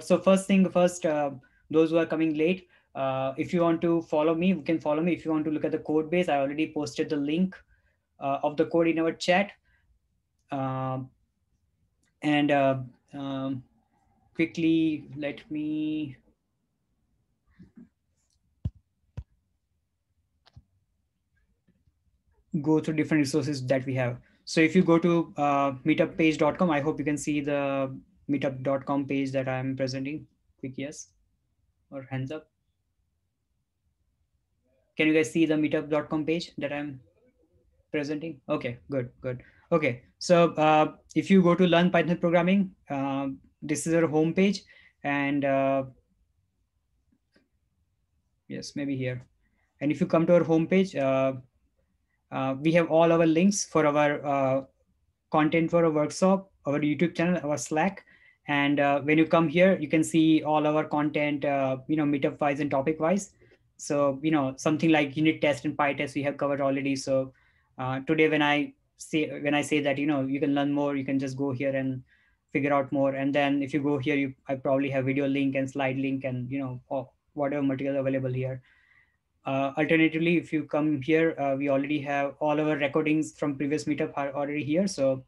So first thing first, uh, those who are coming late, uh, if you want to follow me, you can follow me. If you want to look at the code base, I already posted the link uh, of the code in our chat. Um, and uh, um, quickly, let me go through different resources that we have. So if you go to uh, meetuppage.com, I hope you can see the meetup.com page that I am presenting. Quick yes or hands up. Can you guys see the meetup.com page that I'm presenting? Okay, good, good. Okay, so uh, if you go to Learn Python Programming, uh, this is our homepage and uh, yes, maybe here. And if you come to our homepage, uh, uh, we have all our links for our uh, content for our workshop, our YouTube channel, our Slack, and uh, when you come here, you can see all our content, uh, you know, meetup wise and topic wise. So, you know, something like unit test and PyTest we have covered already. So uh, today when I say, when I say that, you know, you can learn more, you can just go here and figure out more. And then if you go here, you, I probably have video link and slide link and, you know, whatever material available here. Uh, alternatively, if you come here, uh, we already have all our recordings from previous meetup are already here. So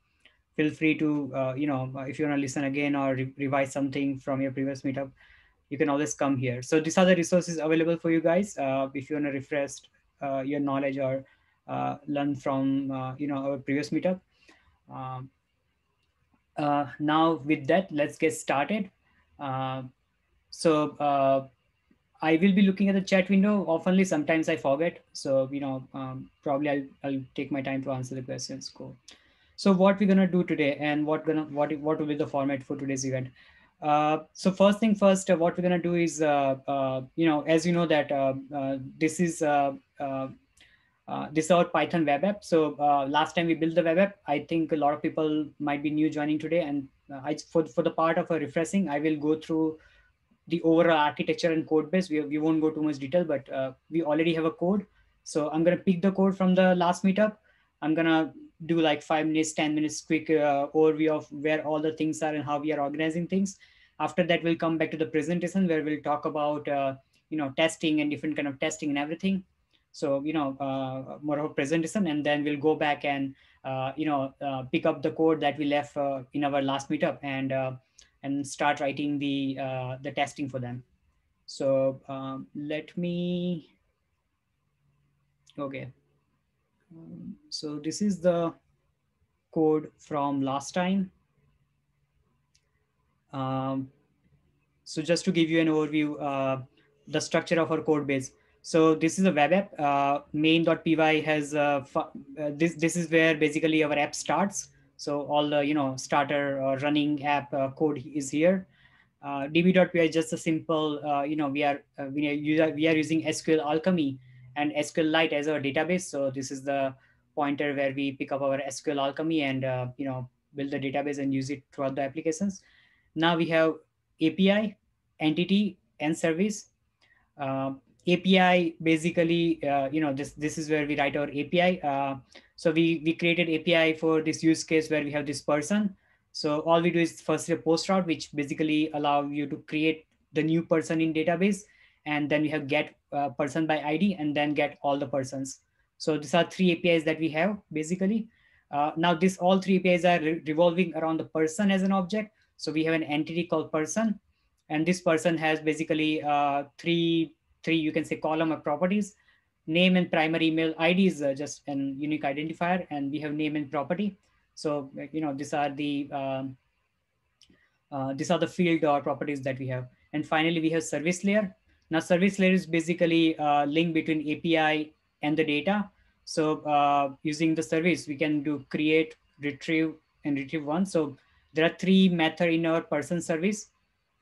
feel free to uh, you know if you want to listen again or re- revise something from your previous meetup you can always come here so these are the resources available for you guys uh, if you want to refresh uh, your knowledge or uh, learn from uh, you know our previous meetup um, uh, now with that let's get started so I will be looking at the chat window oftenly. Sometimes I forget. So, you know, um, probably I'll, I'll take my time to answer the questions. Cool. So what we're gonna do today, and what gonna what what will be the format for today's event? Uh, so first thing first, uh, what we're gonna do is, uh, uh you know, as you know that uh, uh, this is this is our Python web app. So last time we built the web app, I think a lot of people might be new joining today, and I for for the part of a refreshing, I will go through the overall architecture and code base. We we won't go too much detail, but we already have a code. So I'm gonna pick the code from the last meetup. I'm gonna do like five minutes, 10 minutes quick uh, overview of where all the things are and how we are organizing things. After that, we'll come back to the presentation where we'll talk about, uh, you know, testing and different kind of testing and everything. So, you know, uh, more of a presentation and then we'll go back and, uh, you know, uh, pick up the code that we left uh, in our last meetup and and start writing the the testing for them. So um, let me, okay so this is the code from last time. Um, so just to give you an overview, uh, the structure of our code base. So this is a web app. Uh, main.py has uh, uh this. This is where basically our app starts. So all the you know starter or running app uh, code is here. Uh, db.py is just a simple you know we are we are we are using SQL Alchemy and SQLite as our database. So this is the pointer where we pick up our SQL alchemy and uh, you know build the database and use it throughout the applications. Now we have API, entity, and service. Uh, API basically, uh, you know, this this is where we write our API. Uh, so we we created API for this use case where we have this person. So all we do is first a post route, which basically allow you to create the new person in database and then we have get uh, person by ID and then get all the persons. So these are three APIs that we have basically. Uh, now this all three APIs are re revolving around the person as an object. So we have an entity called person and this person has basically uh, three, three you can say column of properties, name and primary email ID is uh, just an unique identifier and we have name and property. So, you know, these are the, um, uh, these are the field or properties that we have. And finally, we have service layer. Now, service layer is basically a uh, link between API and the data. So uh, using the service, we can do create, retrieve, and retrieve one. So there are three method in our person service.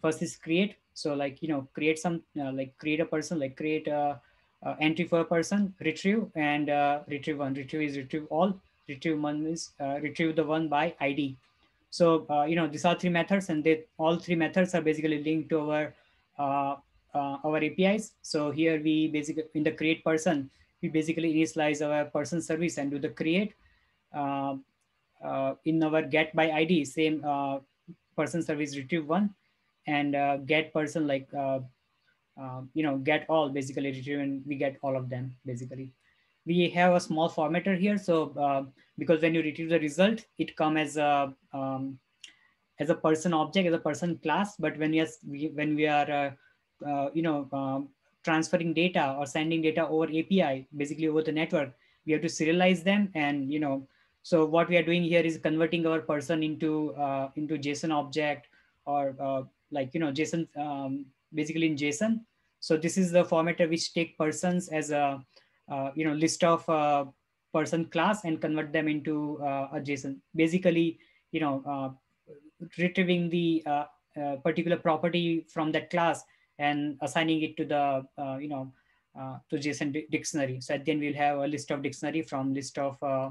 First is create. So like, you know, create some, uh, like create a person, like create a, uh, a uh, entry for a person, retrieve, and uh, retrieve one. Retrieve is retrieve all. Retrieve one is retrieve the one by ID. So, you know, these are three methods and they all three methods are basically linked to our uh, our APIs. So here we basically in the create person, we basically initialize our person service and do the create. Uh, uh, in our get by ID, same uh, person service retrieve one and uh, get person like, uh, you know, get all basically retrieve and we get all of them basically. We have a small formatter here. So because when you retrieve the result, it come as a, um, as a person object, as a person class. But when, we, when we are uh, you know, um, transferring data or sending data over API, basically over the network. We have to serialize them, and you know, so what we are doing here is converting our person into uh, into JSON object or uh, like you know JSON um, basically in JSON. So this is the format which take persons as a uh, you know list of uh, person class and convert them into uh, a JSON. Basically, you know, uh, retrieving the uh, uh, particular property from that class and assigning it to the, uh, you know, uh, to JSON dictionary. So at the end, we'll have a list of dictionary from list of uh,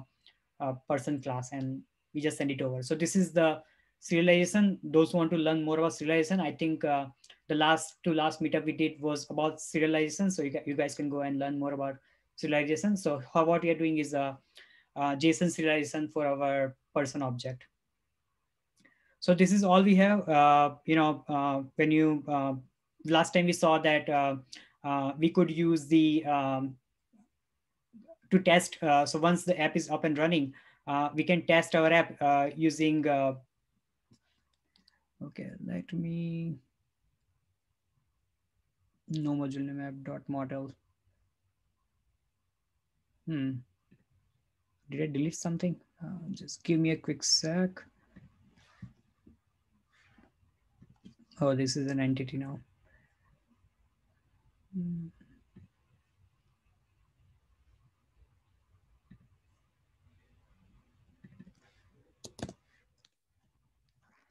uh, person class, and we just send it over. So this is the serialization. Those who want to learn more about serialization, I think uh, the last two last meetup we did was about serialization. So you, you guys can go and learn more about serialization. So how, what we are doing is a uh, uh, JSON serialization for our person object. So this is all we have, you know, when you last time we saw that uh, uh, we could use the um, to test. Uh, so once the app is up and running, we can test our app using. okay, let me no module name app dot model. Hmm. Did I delete something? Uh, just give me a quick sec. Oh, this is an entity now. Mm.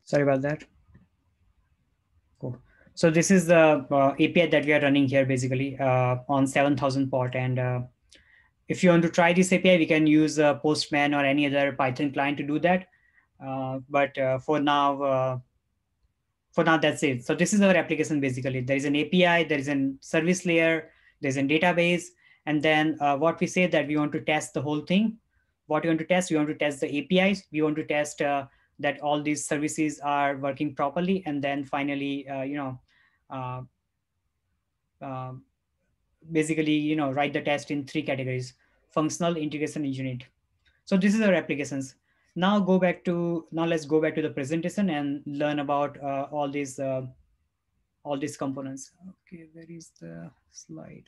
Sorry about that. Cool. So this is the uh, API that we are running here basically uh, on 7000 port. And uh, if you want to try this API, we can use uh, Postman or any other Python client to do that. Uh, but uh, for now, for now that's it so this is our application basically there is an api there is a service layer there's a database and then uh, what we say that we want to test the whole thing what we want to test we want to test the apis we want to test uh, that all these services are working properly and then finally uh, you know uh, uh, basically you know write the test in three categories functional integration and unit so this is our applications now go back to now let's go back to the presentation and learn about uh, all these uh, all these components okay where is the slide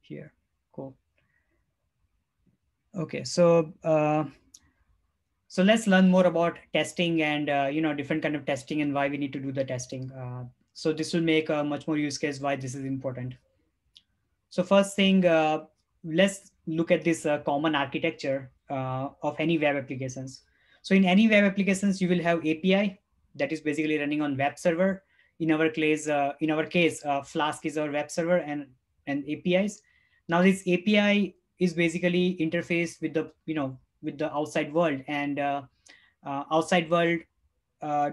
here cool okay so uh, so let's learn more about testing and uh, you know different kind of testing and why we need to do the testing uh, so this will make a much more use case why this is important so first thing uh, let's look at this uh, common architecture uh, of any web applications. So in any web applications, you will have API that is basically running on web server. In our case, uh, in our case, uh, Flask is our web server and and APIs. Now this API is basically interface with the you know with the outside world and uh, uh, outside world uh,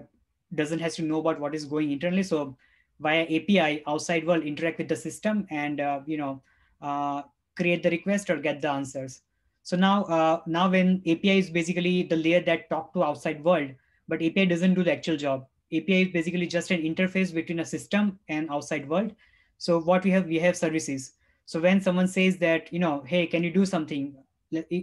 doesn't has to know about what is going internally so via api outside world interact with the system and you know create the request or get the answers so now, uh, now when API is basically the layer that talk to outside world, but API doesn't do the actual job. API is basically just an interface between a system and outside world. So what we have, we have services. So when someone says that, you know, hey, can you do something?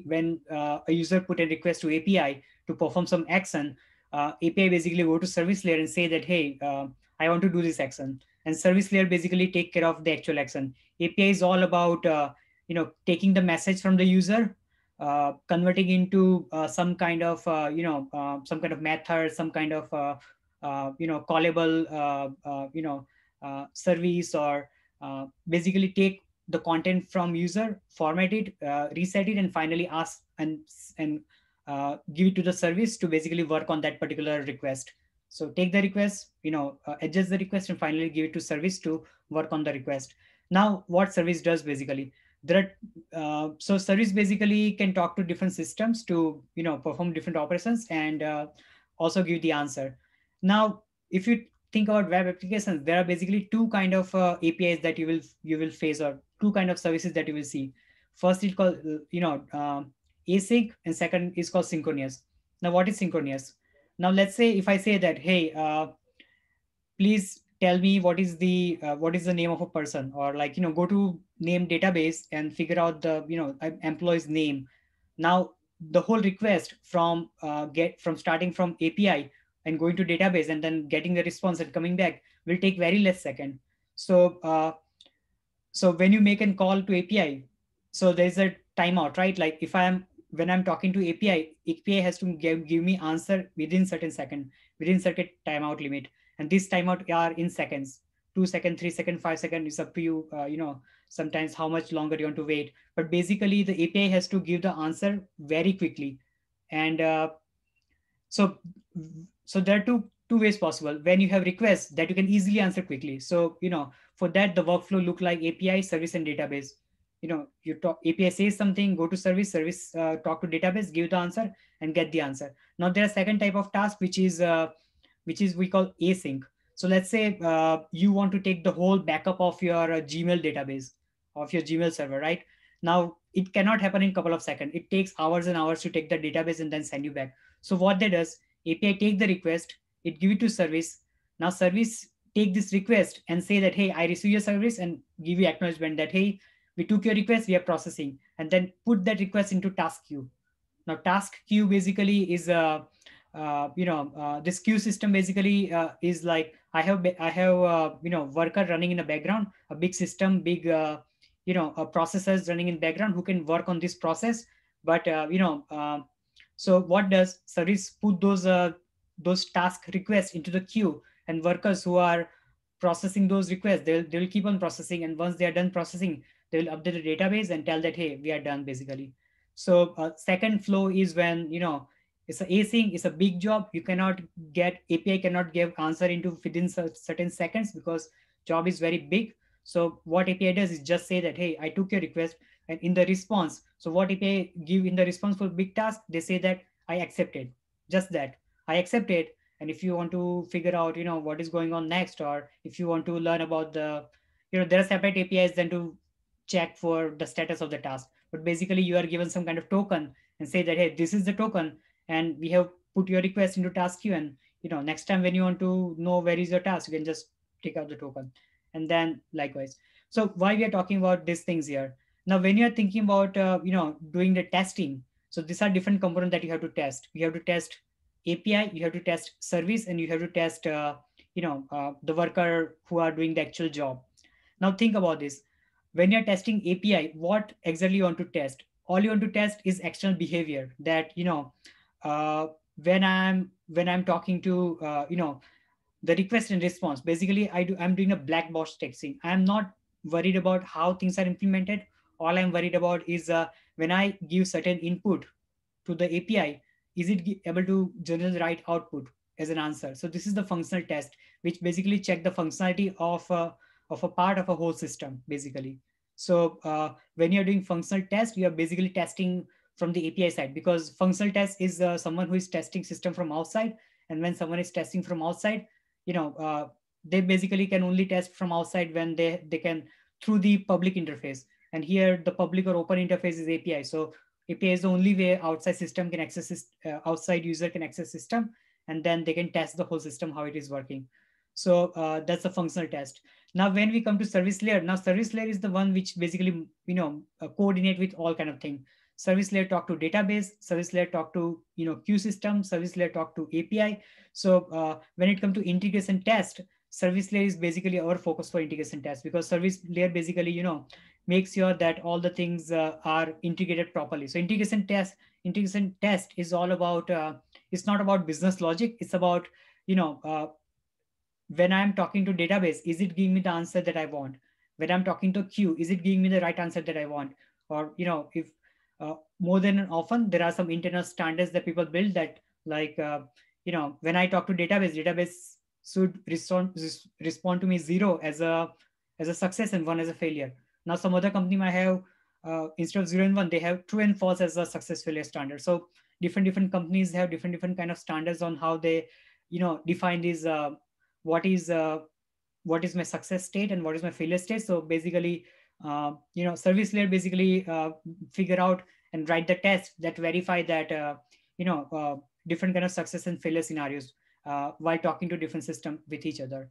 When uh, a user put a request to API to perform some action, uh, API basically go to service layer and say that, hey, uh, I want to do this action. And service layer basically take care of the actual action. API is all about, uh, you know, taking the message from the user uh, converting into uh, some kind of uh, you know uh, some kind of method some kind of uh, you know callable you know service or basically take the content from user format it reset it and finally ask and and give it to the service to basically work on that particular request so take the request you know adjust the request and finally give it to service to work on the request now what service does basically there are, uh, so service basically can talk to different systems to you know perform different operations and uh, also give the answer now if you think about web applications there are basically two kind of uh, apis that you will you will face or two kind of services that you will see first it called you know um, async and second is called synchronous now what is synchronous now let's say if i say that hey uh, please tell me what is the uh, what is the name of a person or like you know go to name database and figure out the you know employee's name now the whole request from uh, get from starting from api and going to database and then getting the response and coming back will take very less second so uh, so when you make a call to api so there's a timeout right like if i am when i'm talking to api api has to give, give me answer within certain second within certain timeout limit and this timeout are in seconds two second three second five second is up to you uh, you know sometimes how much longer you want to wait but basically the api has to give the answer very quickly and uh, so so there are two two ways possible when you have requests that you can easily answer quickly so you know for that the workflow look like api service and database you know you talk api says something go to service service uh, talk to database give the answer and get the answer now there are second type of task which is uh, which is we call async. So let's say uh, you want to take the whole backup of your uh, Gmail database of your Gmail server, right? Now it cannot happen in a couple of seconds. It takes hours and hours to take the database and then send you back. So what that does, API take the request, it give it to service. Now service take this request and say that, hey, I receive your service and give you acknowledgement that, hey, we took your request, we are processing, and then put that request into task queue. Now task queue basically is a uh, uh, you know uh, this queue system basically uh, is like i have i have uh, you know worker running in the background a big system big uh, you know uh, processors running in background who can work on this process but you know so what does service put those those task requests into the queue and workers who are processing those requests they'll they'll keep on processing and once they are done processing they'll update the database and tell that hey we are done basically so second flow is when you know it's a async it's a big job you cannot get api cannot give answer into within certain seconds because job is very big so what api does is just say that hey i took your request and in the response so what api give in the response for big task they say that i accepted just that i accepted and if you want to figure out you know what is going on next or if you want to learn about the you know there are separate apis then to check for the status of the task but basically you are given some kind of token and say that hey this is the token and we have put your request into task queue and you know next time when you want to know where is your task you can just take out the token and then likewise so why we are talking about these things here now when you're thinking about uh, you know doing the testing so these are different components that you have to test you have to test api you have to test service and you have to test uh, you know uh, the worker who are doing the actual job now think about this when you're testing api what exactly you want to test all you want to test is external behavior that you know uh, when I'm when I'm talking to uh, you know the request and response. Basically, I do I'm doing a black box texting. I'm not worried about how things are implemented. All I'm worried about is uh, when I give certain input to the API, is it able to generate the right output as an answer? So this is the functional test, which basically check the functionality of a, uh, of a part of a whole system, basically. So uh, when you're doing functional test, you are basically testing from the API side because functional test is uh, someone who is testing system from outside. And when someone is testing from outside, you know, uh, they basically can only test from outside when they, they can through the public interface. And here the public or open interface is API. So API is the only way outside system can access, uh, outside user can access system, and then they can test the whole system, how it is working. So uh, that's a functional test. Now, when we come to service layer, now service layer is the one which basically, you know, uh, coordinate with all kind of thing service layer talk to database, service layer talk to you know queue system, service layer talk to API. So uh, when it comes to integration test, service layer is basically our focus for integration test because service layer basically you know makes sure that all the things uh, are integrated properly. So integration test, integration test is all about. Uh, it's not about business logic. It's about you know uh, when I'm talking to database, is it giving me the answer that I want? When I'm talking to queue, is it giving me the right answer that I want? Or you know if uh, more than often there are some internal standards that people build that like uh, you know when i talk to database database should respond respond to me zero as a as a success and one as a failure now some other company might have uh, instead of zero and one they have true and false as a success failure standard so different different companies have different different kind of standards on how they you know define these uh, what is uh, what is my success state and what is my failure state so basically uh, you know service layer basically uh, figure out and write the test that verify that uh, you know uh, different kind of success and failure scenarios uh, while talking to different system with each other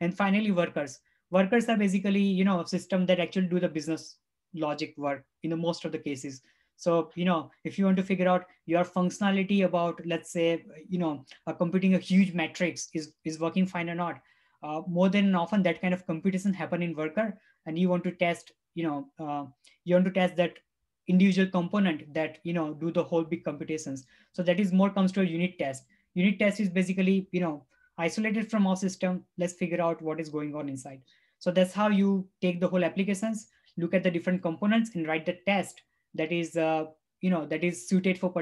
and finally workers workers are basically you know a system that actually do the business logic work in the most of the cases so you know if you want to figure out your functionality about let's say you know a uh, computing a huge matrix is is working fine or not uh, more than often that kind of computation happen in worker and you want to test you know uh, you want to test that individual component that you know do the whole big computations so that is more comes to a unit test unit test is basically you know isolated from our system let's figure out what is going on inside so that's how you take the whole applications look at the different components and write the test that is uh, you know that is suited for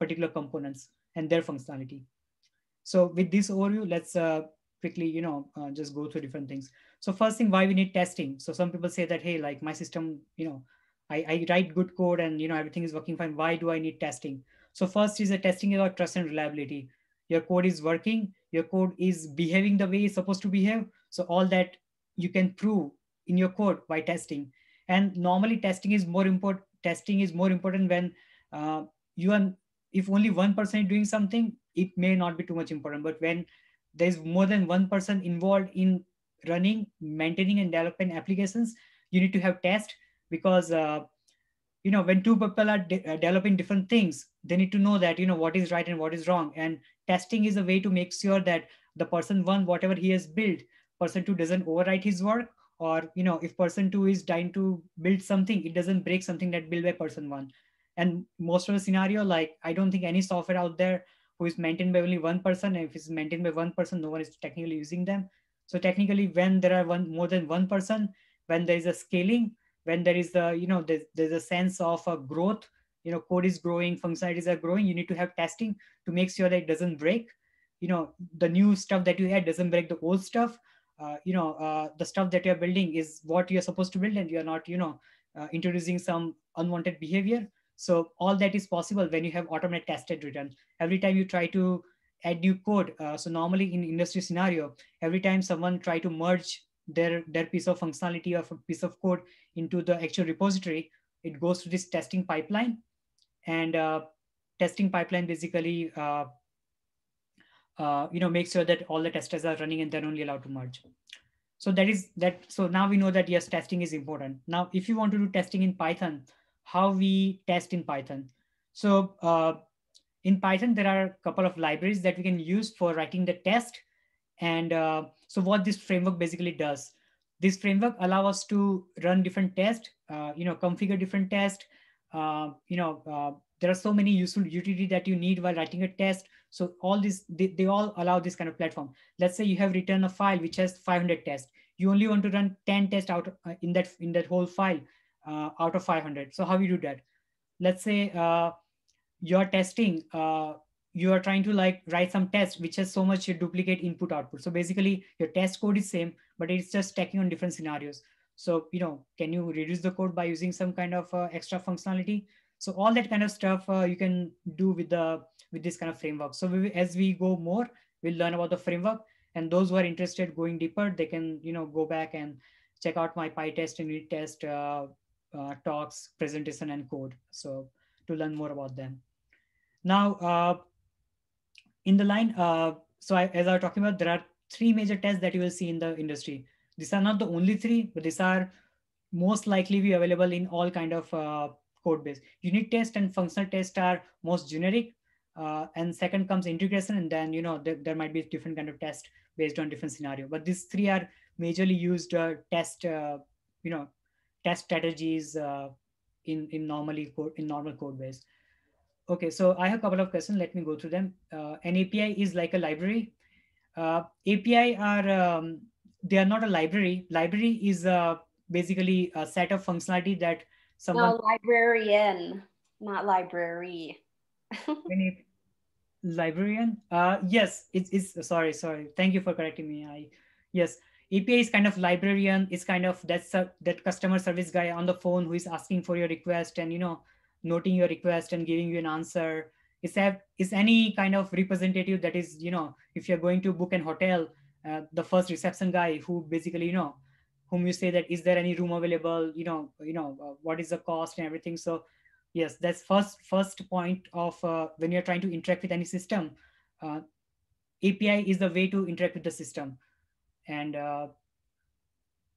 particular components and their functionality so with this overview let's uh, quickly you know uh, just go through different things so first thing why we need testing so some people say that hey like my system you know I, I write good code and you know everything is working fine. Why do I need testing? So first is a testing about trust and reliability. Your code is working, your code is behaving the way it's supposed to behave. So all that you can prove in your code by testing. And normally testing is more important. Testing is more important when uh, you are. if only one person is doing something, it may not be too much important. But when there's more than one person involved in running, maintaining, and developing applications, you need to have test because uh, you know when two people are de- uh, developing different things they need to know that you know what is right and what is wrong and testing is a way to make sure that the person one whatever he has built person two doesn't overwrite his work or you know if person two is trying to build something it doesn't break something that built by person one and most of the scenario like i don't think any software out there who is maintained by only one person if it's maintained by one person no one is technically using them so technically when there are one more than one person when there is a scaling when there is the you know there's, there's a sense of a growth you know code is growing functionalities are growing you need to have testing to make sure that it doesn't break you know the new stuff that you had doesn't break the old stuff uh, you know uh, the stuff that you're building is what you're supposed to build and you're not you know uh, introducing some unwanted behavior so all that is possible when you have automated tested return every time you try to add new code uh, so normally in industry scenario every time someone try to merge their, their piece of functionality of a piece of code into the actual repository, it goes to this testing pipeline. And uh, testing pipeline basically uh, uh, you know, makes sure that all the testers are running and then only allowed to merge. So that is that. So now we know that yes, testing is important. Now, if you want to do testing in Python, how we test in Python. So uh, in Python, there are a couple of libraries that we can use for writing the test and uh, so what this framework basically does, this framework allow us to run different tests, uh, you know, configure different tests. Uh, you know, uh, there are so many useful utility that you need while writing a test. So all these, they, they all allow this kind of platform. Let's say you have written a file which has 500 tests. You only want to run 10 tests out uh, in that in that whole file uh, out of 500. So how you do that? Let's say you're testing uh, you are trying to like write some test which has so much duplicate input output so basically your test code is same but it's just stacking on different scenarios so you know can you reduce the code by using some kind of uh, extra functionality so all that kind of stuff uh, you can do with the with this kind of framework so we, as we go more we'll learn about the framework and those who are interested going deeper they can you know go back and check out my pytest and unit test uh, uh talks presentation and code so to learn more about them now uh, in the line, uh, so I, as I was talking about, there are three major tests that you will see in the industry. These are not the only three, but these are most likely be available in all kind of uh, code base. Unit test and functional test are most generic. Uh, and second comes integration, and then you know th there might be different kind of test based on different scenario. But these three are majorly used uh, test, uh, you know, test strategies uh, in in normally code, in normal code base. Okay, so I have a couple of questions. Let me go through them. Uh, an API is like a library. Uh, API are, um, they are not a library. Library is uh, basically a set of functionality that someone- No, librarian, not library. librarian? Uh, yes, it's, it's, sorry, sorry. Thank you for correcting me. I, yes, API is kind of librarian, It's kind of a that customer service guy on the phone who is asking for your request and, you know, noting your request and giving you an answer is that is any kind of representative that is you know if you're going to book an hotel uh, the first reception guy who basically you know whom you say that is there any room available you know you know uh, what is the cost and everything so yes that's first first point of uh, when you're trying to interact with any system uh, api is the way to interact with the system and uh,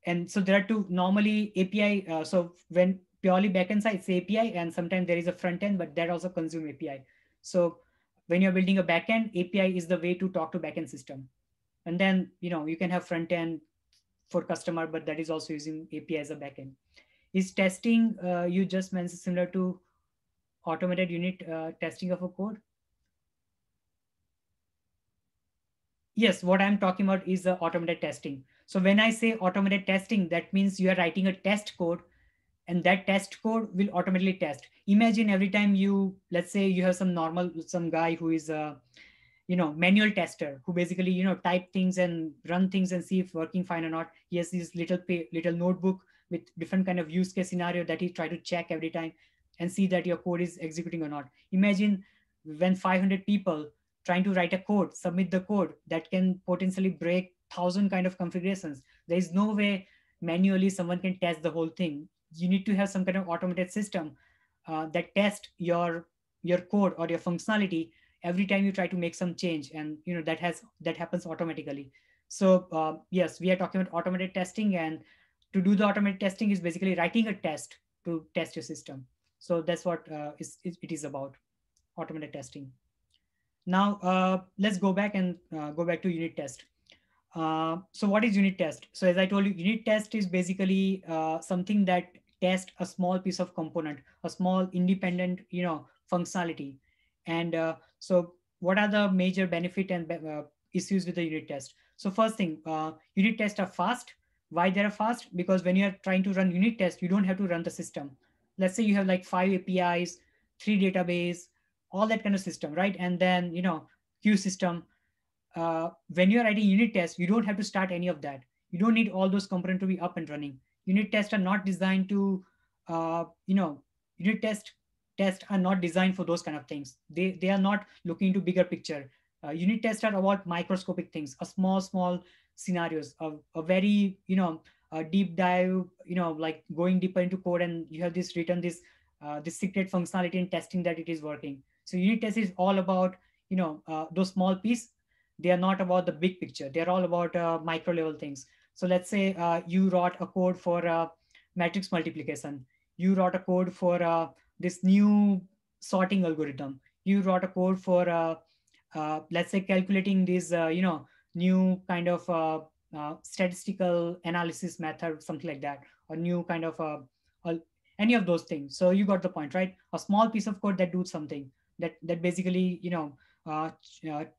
and so there are two normally api uh, so when purely backend side, it's API, and sometimes there is a front end, but that also consume API. So when you're building a backend, API is the way to talk to backend system. And then you know you can have front end for customer, but that is also using API as a backend. Is testing uh, you just mentioned similar to automated unit uh, testing of a code? Yes, what I'm talking about is the automated testing. So when I say automated testing, that means you are writing a test code and that test code will automatically test imagine every time you let's say you have some normal some guy who is a you know manual tester who basically you know type things and run things and see if working fine or not he has this little pay, little notebook with different kind of use case scenario that he try to check every time and see that your code is executing or not imagine when 500 people trying to write a code submit the code that can potentially break thousand kind of configurations there is no way manually someone can test the whole thing you need to have some kind of automated system uh, that test your your code or your functionality every time you try to make some change and you know that has that happens automatically so uh, yes we are talking about automated testing and to do the automated testing is basically writing a test to test your system so that's what uh, is, is, it is about automated testing now uh, let's go back and uh, go back to unit test uh, so what is unit test so as i told you unit test is basically uh, something that test a small piece of component, a small independent, you know, functionality. And uh, so what are the major benefit and uh, issues with the unit test? So first thing, uh, unit tests are fast. Why they're fast? Because when you're trying to run unit test, you don't have to run the system. Let's say you have like five APIs, three database, all that kind of system, right? And then, you know, queue system. Uh, when you're writing unit tests, you don't have to start any of that. You don't need all those components to be up and running unit tests are not designed to, uh, you know, unit test tests are not designed for those kind of things. They, they are not looking into bigger picture. Uh, unit tests are about microscopic things, a small, small scenarios, a, a very, you know, a deep dive, you know, like going deeper into code and you have this written this, uh, this secret functionality and testing that it is working. So unit test is all about, you know, uh, those small piece. They are not about the big picture. They're all about uh, micro level things. So let's say uh, you wrote a code for a uh, matrix multiplication. You wrote a code for uh, this new sorting algorithm. You wrote a code for, uh, uh, let's say, calculating this you know, new kind of statistical analysis method, something like that, or new kind of any of those things. So you got the point, right? A small piece of code that do something that that basically, you know,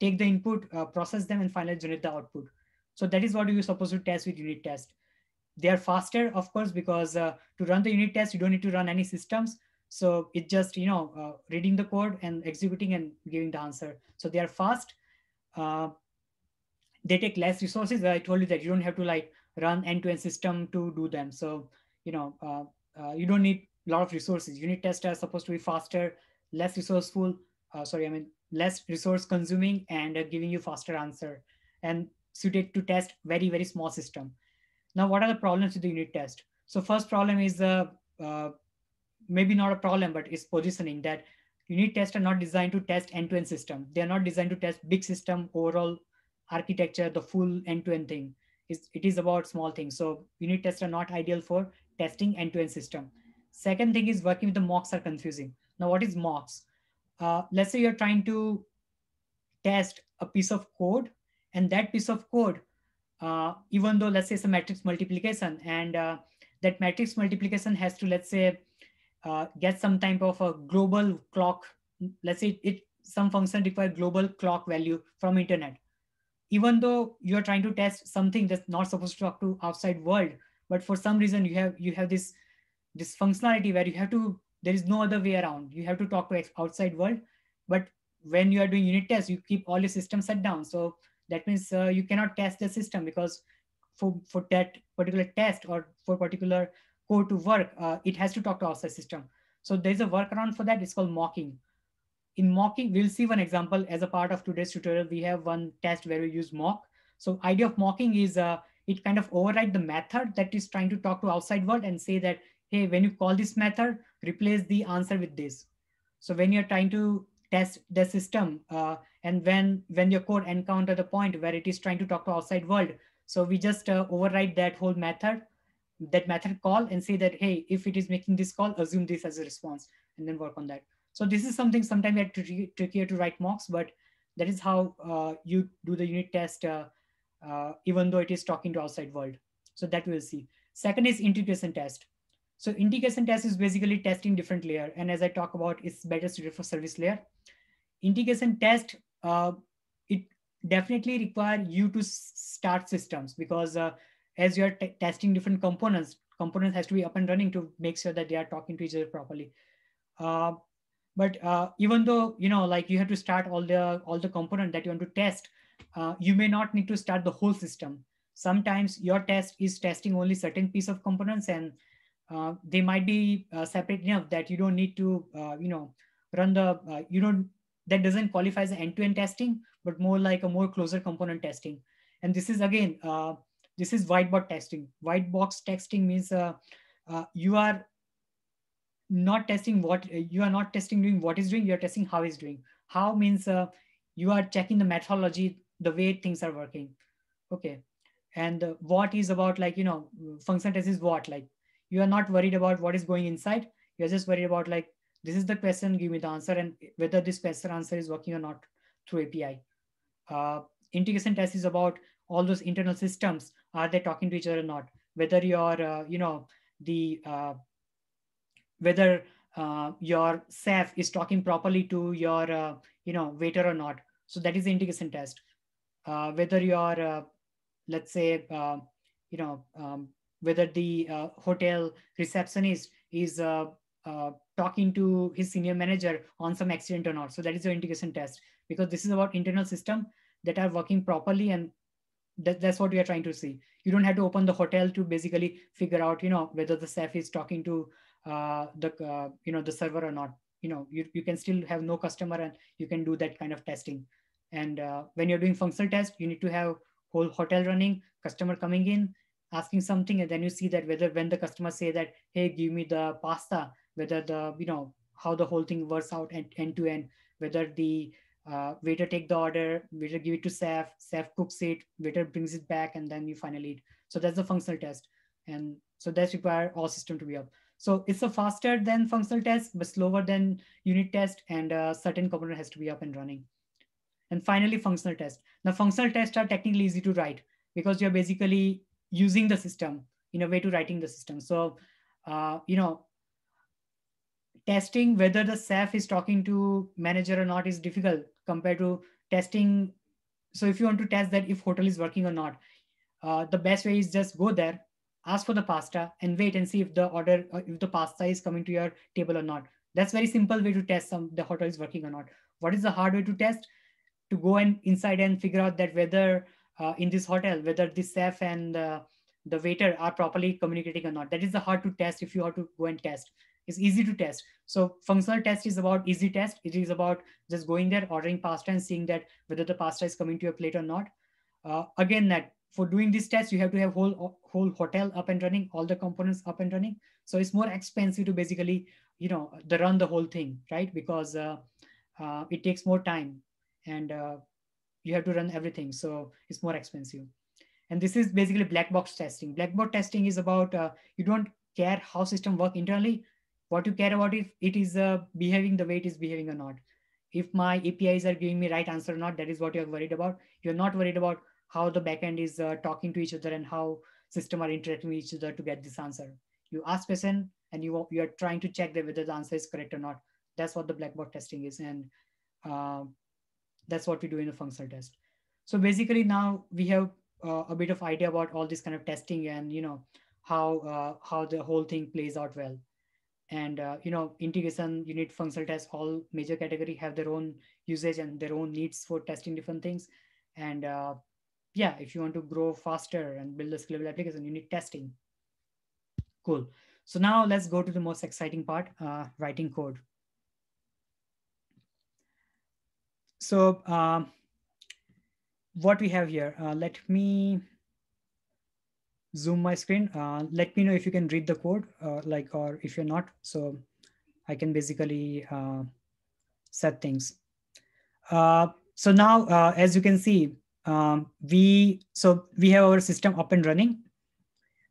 take the input, process them, and finally generate the output so that is what you're supposed to test with unit test. They are faster, of course, because uh, to run the unit test, you don't need to run any systems. So it just, you know, uh, reading the code and executing and giving the answer. So they are fast. Uh, they take less resources. I told you that you don't have to like run end-to-end -end system to do them. So, you know, uh, uh, you don't need a lot of resources. Unit tests are supposed to be faster, less resourceful. Uh, sorry, I mean, less resource consuming and giving you faster answer. And suited to test very, very small system. Now, what are the problems with the unit test? So first problem is the, uh, uh, maybe not a problem, but it's positioning that unit tests are not designed to test end-to-end -end system. They are not designed to test big system, overall architecture, the full end-to-end -end thing. It's, it is about small things. So unit tests are not ideal for testing end-to-end -end system. Second thing is working with the mocks are confusing. Now, what is mocks? Uh, let's say you're trying to test a piece of code and that piece of code, uh, even though let's say it's a matrix multiplication and uh, that matrix multiplication has to, let's say, uh, get some type of a global clock. Let's say it, some function require global clock value from internet. Even though you're trying to test something that's not supposed to talk to outside world, but for some reason you have you have this this functionality where you have to there is no other way around. You have to talk to outside world, but when you are doing unit tests, you keep all your systems shut down. So that means uh, you cannot test the system because for, for that particular test or for particular code to work, uh, it has to talk to outside system. So there's a workaround for that. It's called mocking. In mocking, we'll see one example as a part of today's tutorial. We have one test where we use mock. So idea of mocking is uh, it kind of override the method that is trying to talk to outside world and say that, hey, when you call this method, replace the answer with this. So when you're trying to test the system. Uh, and when, when your code encounter the point where it is trying to talk to outside world, so we just uh, override that whole method, that method call and say that, hey, if it is making this call, assume this as a response and then work on that. So this is something sometimes it's tr trickier to write mocks, but that is how uh, you do the unit test, uh, uh, even though it is talking to outside world. So that we'll see. Second is integration test. So integration test is basically testing different layer. And as I talk about, it's better suited for service layer integration test, uh, it definitely require you to start systems because uh, as you're testing different components, components has to be up and running to make sure that they are talking to each other properly. Uh, but uh, even though, you know, like you have to start all the, all the component that you want to test, uh, you may not need to start the whole system. Sometimes your test is testing only certain piece of components and uh, they might be uh, separate enough that you don't need to uh, you know run the uh, you don't that doesn't qualify as end-to-end testing, but more like a more closer component testing. And this is again, uh, this is white box testing. White box testing means uh, uh, you are not testing what you are not testing doing what is doing. You are testing how is doing. How means uh, you are checking the methodology, the way things are working. Okay, and what is about like you know function test is what like you are not worried about what is going inside. You are just worried about like this is the question, give me the answer and whether this question answer is working or not through API. Uh, integration test is about all those internal systems. Are they talking to each other or not? Whether your, uh, you know, the, uh, whether uh, your chef is talking properly to your, uh, you know, waiter or not. So that is the integration test. Uh, whether your, let's say, you know, um, whether the hotel receptionist is talking to his senior manager on some accident or not. So that is your integration test because this is about internal system that are working properly and that, that's what we are trying to see. You don't have to open the hotel to basically figure out, you know, whether the staff is talking to uh, the, uh, you know, the server or not. You know, you, you can still have no customer and you can do that kind of testing. And uh, when you're doing functional test, you need to have whole hotel running, customer coming in, asking something, and then you see that whether when the customer say that, hey, give me the pasta, whether the you know how the whole thing works out end, end to end whether the uh, waiter take the order waiter give it to chef chef cooks it waiter brings it back and then you finally eat so that's the functional test and so that's require all system to be up so it's a faster than functional test but slower than unit test and a uh, certain component has to be up and running and finally functional test now functional tests are technically easy to write because you're basically using the system in a way to writing the system so uh, you know testing whether the SAF is talking to manager or not is difficult compared to testing. So if you want to test that if hotel is working or not, uh, the best way is just go there, ask for the pasta and wait and see if the order, uh, if the pasta is coming to your table or not. That's very simple way to test some the hotel is working or not. What is the hard way to test? To go and inside and figure out that whether uh, in this hotel, whether the chef and uh, the waiter are properly communicating or not. That is the hard to test if you have to go and test is easy to test. So functional test is about easy test. It is about just going there, ordering pasta and seeing that whether the pasta is coming to your plate or not. Uh, again, that for doing this test, you have to have whole whole hotel up and running, all the components up and running. So it's more expensive to basically, you know, the run the whole thing, right? Because uh, uh, it takes more time and uh, you have to run everything. So it's more expensive. And this is basically black box testing. Black box testing is about uh, you don't care how system work internally what you care about is it is uh, behaving the way it is behaving or not if my apis are giving me right answer or not that is what you're worried about you're not worried about how the backend is uh, talking to each other and how system are interacting with each other to get this answer you ask person and you, you are trying to check whether the answer is correct or not that's what the blackboard testing is and uh, that's what we do in a functional test so basically now we have uh, a bit of idea about all this kind of testing and you know how uh, how the whole thing plays out well and uh, you know integration unit functional tests all major category have their own usage and their own needs for testing different things and uh, yeah if you want to grow faster and build a scalable application you need testing cool so now let's go to the most exciting part uh, writing code so um, what we have here uh, let me zoom my screen. Uh, let me know if you can read the code, uh, like, or if you're not. So I can basically uh, set things. Uh, so now, uh, as you can see, um, we so we have our system up and running.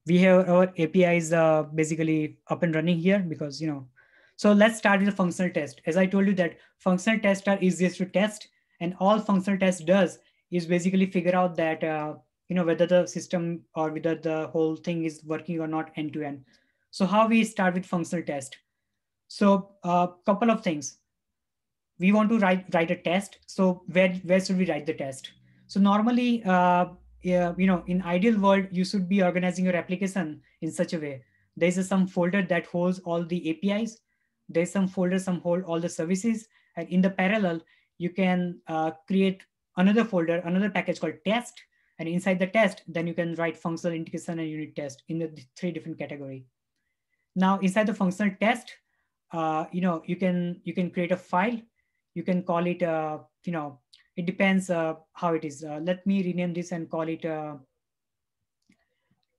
We have our APIs uh, basically up and running here because you know. So let's start with a functional test. As I told you that functional tests are easiest to test, and all functional test does is basically figure out that you know whether the system or whether the whole thing is working or not end to end so how we start with functional test so a uh, couple of things we want to write write a test so where where should we write the test so normally uh, you know in ideal world you should be organizing your application in such a way there's some folder that holds all the apis there's some folder some hold all the services and in the parallel you can uh, create another folder another package called test and inside the test, then you can write functional integration and unit test in the three different category. Now inside the functional test, uh, you know, you can you can create a file. You can call it, uh, you know, it depends uh, how it is. Uh, let me rename this and call it uh,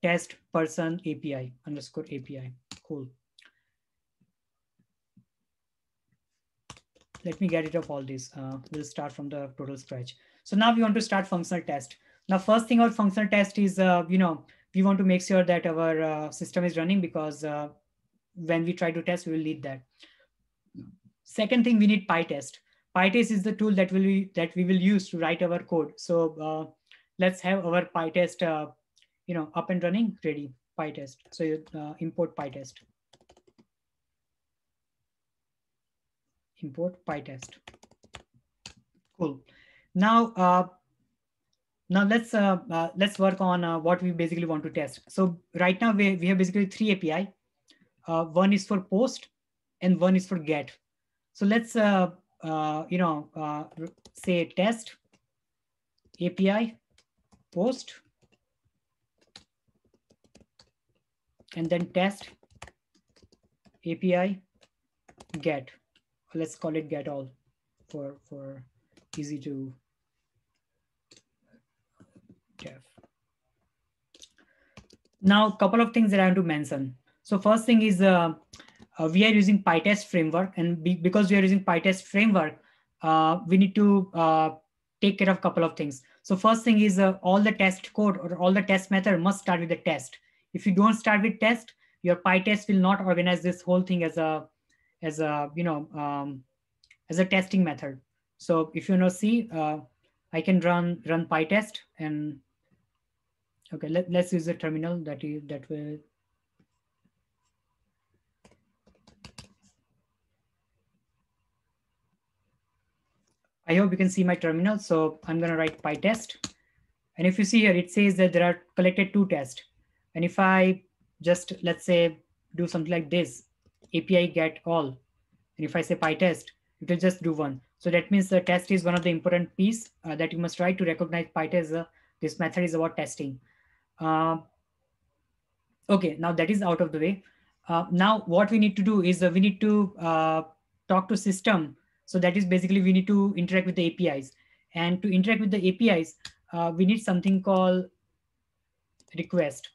test person API underscore API. Cool. Let me get rid of all this. Uh, we'll start from the total scratch. So now we want to start functional test. Now, first thing our functional test is, uh, you know, we want to make sure that our uh, system is running because uh, when we try to test, we will need that. Second thing, we need PyTest. PyTest is the tool that will be, that we will use to write our code. So uh, let's have our PyTest, uh, you know, up and running, ready, PyTest. So you uh, import PyTest. Import PyTest. Cool. Now, now let's uh, uh, let's work on uh, what we basically want to test. So right now we, we have basically three API. Uh, one is for post and one is for get. So let's uh, uh, you know say test API post and then test API get. Let's call it get all for for easy to Kev. Now, a couple of things that I want to mention. So first thing is uh, uh, we are using PyTest framework and be because we are using PyTest framework, uh, we need to uh, take care of a couple of things. So first thing is uh, all the test code or all the test method must start with the test. If you don't start with test, your PyTest will not organize this whole thing as a, as a, you know, um, as a testing method. So if you know uh, I can run, run PyTest and Okay, let, let's use the terminal that you that will I hope you can see my terminal. So I'm gonna write PyTest. And if you see here, it says that there are collected two tests. And if I just, let's say, do something like this, API get all, and if I say PyTest, it will just do one. So that means the test is one of the important piece uh, that you must try to recognize PyTest. Uh, this method is about testing. Uh, okay, now that is out of the way. Uh, now what we need to do is uh, we need to uh, talk to system. So that is basically we need to interact with the APIs. And to interact with the APIs, uh, we need something called request.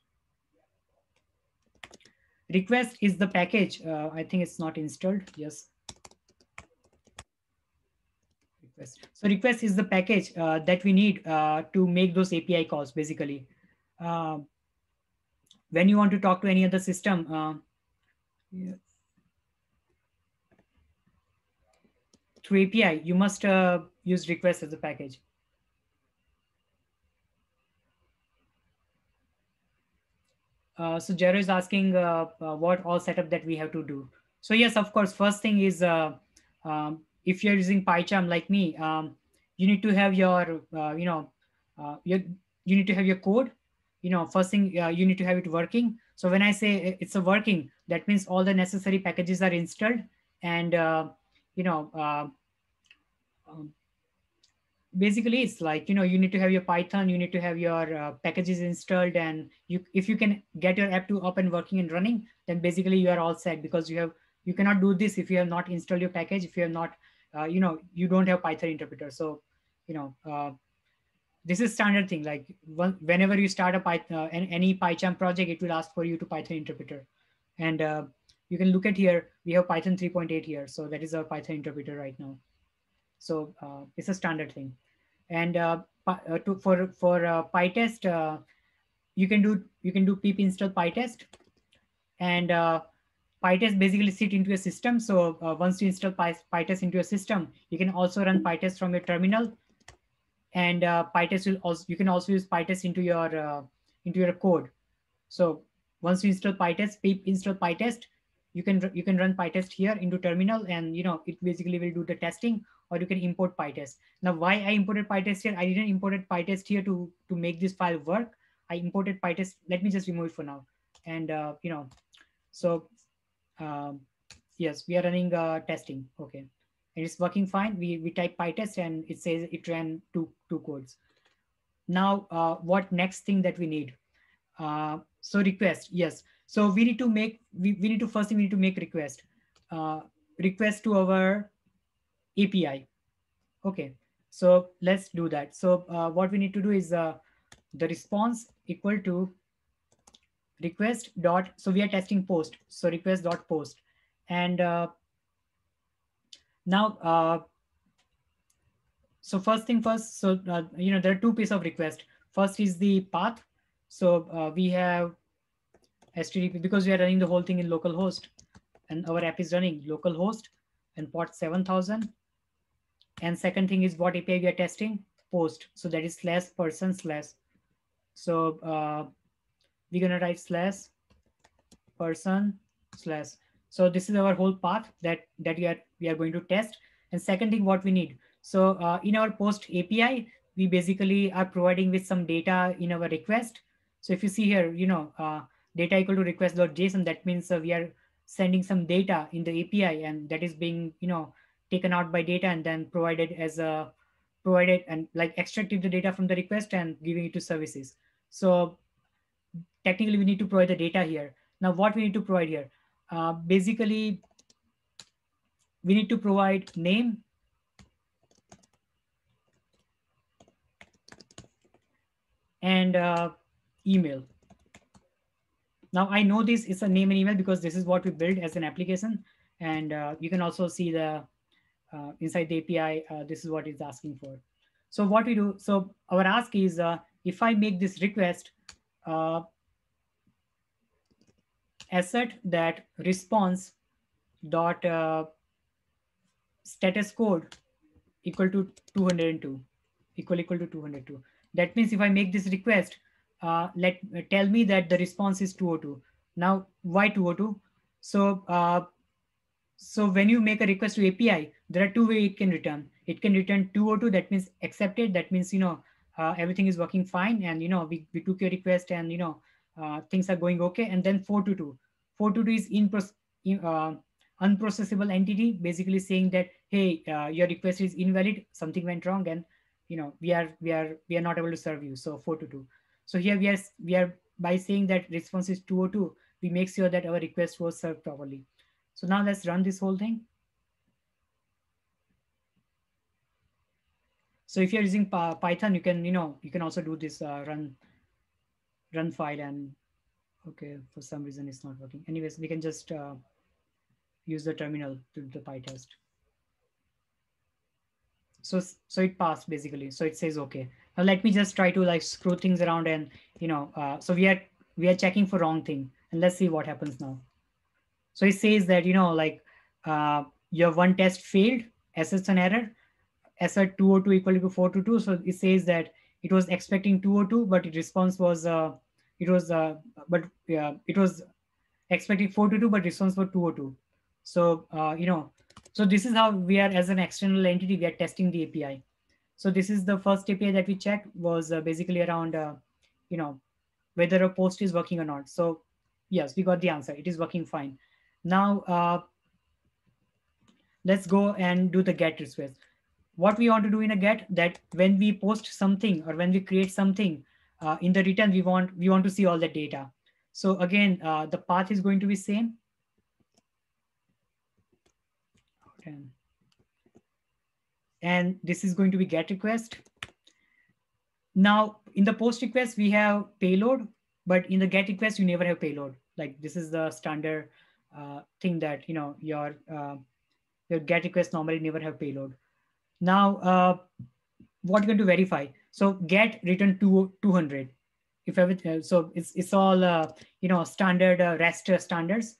Request is the package. Uh, I think it's not installed. Yes, so request is the package uh, that we need uh, to make those API calls basically uh, when you want to talk to any other system, uh, yeah. through API, you must uh, use request as a package. Uh, so Jero is asking uh, uh, what all setup that we have to do. So yes, of course, first thing is uh, um, if you're using PyCharm like me, um, you need to have your, uh, you know, uh, your, you need to have your code you know, first thing uh, you need to have it working. So when I say it's a working, that means all the necessary packages are installed and, uh, you know, uh, um, basically it's like, you know, you need to have your Python, you need to have your uh, packages installed and you, if you can get your app to up and working and running, then basically you are all set because you have, you cannot do this if you have not installed your package, if you have not, uh, you know, you don't have Python interpreter. So, you know, uh, this is standard thing. Like whenever you start a uh, Python, any PyCharm project, it will ask for you to Python interpreter. And uh, you can look at here, we have Python 3.8 here. So that is our Python interpreter right now. So uh, it's a standard thing. And uh, uh to, for, for uh, PyTest, uh, you can do you can do pip install PyTest. And PyTest basically sit into a system. So once you install PyTest into a system, you can also run PyTest from your terminal and uh, PyTest will also you can also use PyTest into your uh, into your code. So once you install PyTest, pip install PyTest, you can you can run PyTest here into terminal, and you know it basically will do the testing, or you can import PyTest. Now, why I imported PyTest here? I didn't import PyTest here to to make this file work. I imported PyTest. Let me just remove it for now, and uh, you know, so um, yes, we are running uh, testing. Okay and it's working fine. We, we type PyTest and it says it ran two, two codes. Now, uh, what next thing that we need? Uh, so request, yes. So we need to make, we, we need to first thing we need to make request. Uh, request to our API. Okay, so let's do that. So uh, what we need to do is uh, the response equal to request dot, so we are testing post, so request dot post. And uh, now, uh, so first thing first, so, uh, you know, there are two pieces of request. First is the path. So uh, we have HTTP because we are running the whole thing in localhost and our app is running localhost and port 7000. And second thing is what API we are testing, post. So that is slash person slash. So uh, we're gonna write slash person slash. So this is our whole path that, that we, are, we are going to test. And second thing, what we need. So uh, in our post API, we basically are providing with some data in our request. So if you see here, you know, uh, data equal to request.json, that means uh, we are sending some data in the API and that is being, you know, taken out by data and then provided as a provided and like extracting the data from the request and giving it to services. So technically we need to provide the data here. Now what we need to provide here? Uh, basically, we need to provide name, and uh, email. Now I know this is a name and email because this is what we build as an application. And uh, you can also see the uh, inside the API, uh, this is what it's asking for. So what we do, so our ask is uh, if I make this request, assert that response dot uh, status code equal to 202 equal equal to 202 that means if i make this request uh, let uh, tell me that the response is 202 now why 202 so uh, so when you make a request to api there are two way it can return it can return 202 that means accepted that means you know uh, everything is working fine and you know we, we took your request and you know uh, things are going okay. And then 422. 422 is in, in uh, unprocessable entity, basically saying that, hey, uh, your request is invalid, something went wrong, and you know we are we are we are not able to serve you. So 422. So here we are we are by saying that response is 202, we make sure that our request was served properly. So now let's run this whole thing. So if you're using Python, you can you know you can also do this uh, run run file and okay, for some reason it's not working. Anyways, we can just uh, use the terminal to do the PyTest. So, so it passed basically. So it says, okay, now let me just try to like screw things around and, you know, uh, so we are, we are checking for wrong thing and let's see what happens now. So it says that, you know, like uh, your one test failed, asserts an error, assert 202 equal to 422. So it says that it was expecting 202, but its response was uh, it was uh, but yeah, it was expecting 422, but response was 202. So uh, you know, so this is how we are as an external entity we are testing the API. So this is the first API that we checked was uh, basically around uh, you know whether a post is working or not. So yes, we got the answer. It is working fine. Now uh, let's go and do the get request what we want to do in a get that when we post something or when we create something uh, in the return, we want we want to see all the data. So again, uh, the path is going to be same. And this is going to be get request. Now in the post request, we have payload, but in the get request, you never have payload. Like this is the standard uh, thing that, you know, your, uh, your get request normally never have payload. Now, uh, what you going to verify? So get return to 200. If everything, uh, so it's, it's all, uh, you know, standard uh, REST standards.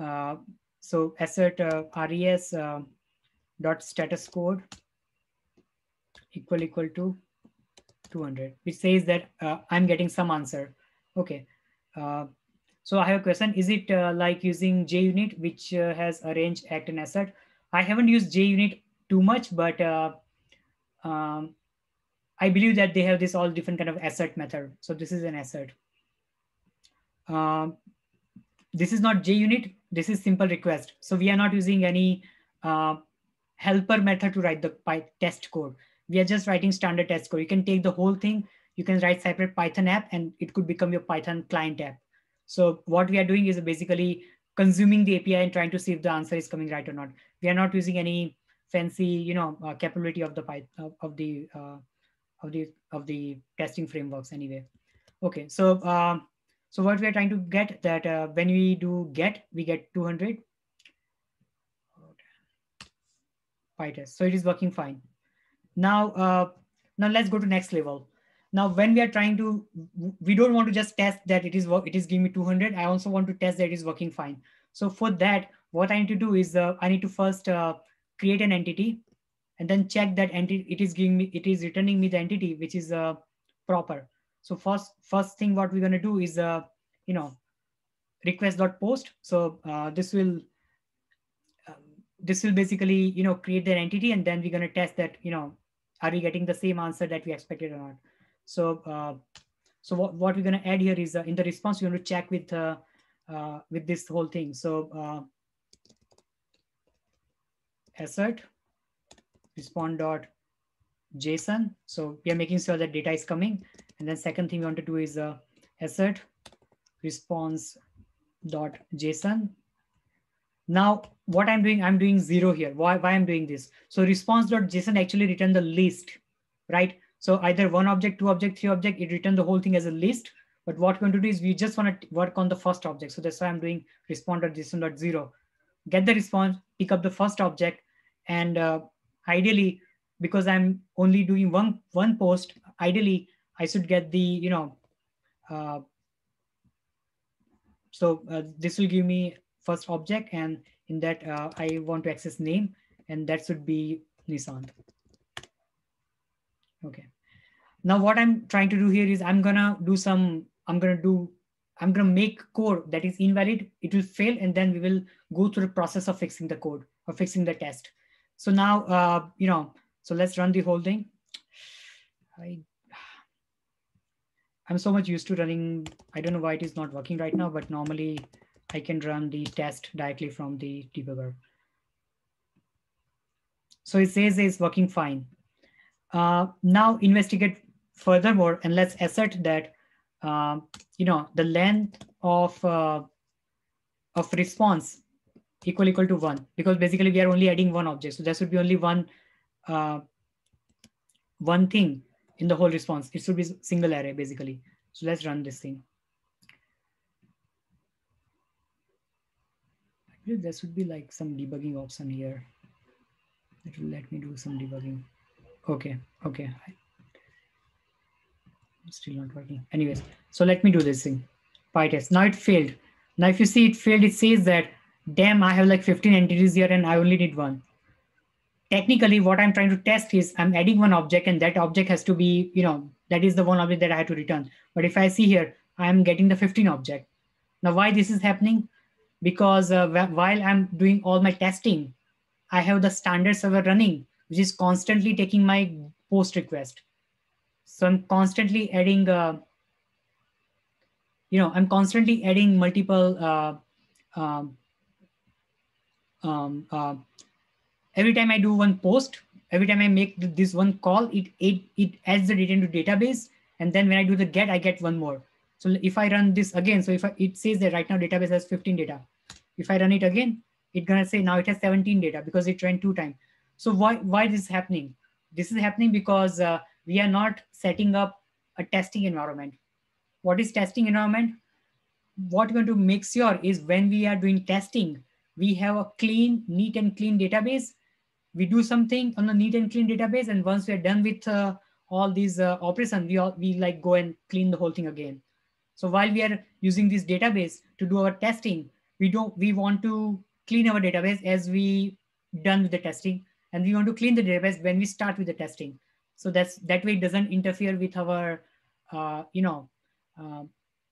Uh, so assert uh, res uh, dot status code equal equal to 200, which says that uh, I'm getting some answer. Okay. Uh, so I have a question. Is it uh, like using JUnit, which uh, has arrange, act, and assert? I haven't used JUnit too much, but uh, um, I believe that they have this all different kind of assert method. So this is an assert. Um, this is not JUnit, this is simple request. So we are not using any uh, helper method to write the test code. We are just writing standard test code. You can take the whole thing, you can write separate Python app and it could become your Python client app. So what we are doing is basically consuming the API and trying to see if the answer is coming right or not. We are not using any fancy, you know, uh, capability of the pipe of the uh, of the of the testing frameworks anyway. Okay, so um, so what we are trying to get that uh, when we do get, we get 200 PyTest. So it is working fine. Now, uh, now let's go to next level. Now, when we are trying to, we don't want to just test that it is work, it is giving me 200. I also want to test that it is working fine. So for that, what I need to do is uh, I need to first uh, create an entity and then check that entity it is giving me it is returning me the entity which is uh, proper so first first thing what we're going to do is uh, you know request dot post so uh, this will um, this will basically you know create that entity and then we're going to test that you know are we getting the same answer that we expected or not so uh, so what, what we're going to add here is uh, in the response we're going to check with uh, uh, with this whole thing so uh, assert respond dot JSON. So we are making sure that data is coming. And then second thing we want to do is uh, assert response dot JSON. Now what I'm doing, I'm doing zero here. Why, why I'm doing this? So response dot JSON actually return the list, right? So either one object, two object, three object, it return the whole thing as a list. But what we're going to do is we just want to work on the first object. So that's why I'm doing response dot JSON dot zero. Get the response, pick up the first object, and uh, ideally because i'm only doing one one post ideally i should get the you know uh, so uh, this will give me first object and in that uh, i want to access name and that should be nissan okay now what i'm trying to do here is i'm gonna do some i'm gonna do I'm going to make code that is invalid. It will fail, and then we will go through the process of fixing the code or fixing the test. So now, uh, you know, so let's run the whole thing. I, I'm so much used to running, I don't know why it is not working right now, but normally I can run the test directly from the debugger. So it says it's working fine. Uh, now investigate furthermore, and let's assert that, uh, you know, the length of, uh, of response equal equal to one because basically we are only adding one object. So there should be only one, uh, one thing in the whole response. It should be single array basically. So let's run this thing. There should be like some debugging option here. It will let me do some debugging. Okay, okay. still not working. Anyways, so let me do this thing. PyTest. Now it failed. Now if you see it failed, it says that damn, I have like 15 entities here and I only need one. Technically, what I'm trying to test is I'm adding one object and that object has to be, you know, that is the one object that I had to return. But if I see here, I'm getting the 15 object. Now, why this is happening? Because uh, while I'm doing all my testing, I have the standard server running, which is constantly taking my post request. So I'm constantly adding, uh, you know, I'm constantly adding multiple uh, um, um, uh, every time I do one post, every time I make this one call, it, it, it adds the data into database. And then when I do the get, I get one more. So if I run this again, so if I, it says that right now database has 15 data. If I run it again, it's gonna say now it has 17 data because it ran two times. So why, why this is happening? This is happening because uh, we are not setting up a testing environment. What is testing environment? What we're going to make sure is when we are doing testing, we have a clean, neat and clean database. We do something on the neat and clean database. And once we're done with uh, all these uh, operations, we, all, we like go and clean the whole thing again. So while we are using this database to do our testing, we don't we want to clean our database as we done with the testing, and we want to clean the database when we start with the testing. So that's that way it doesn't interfere with our, uh, you know. Uh,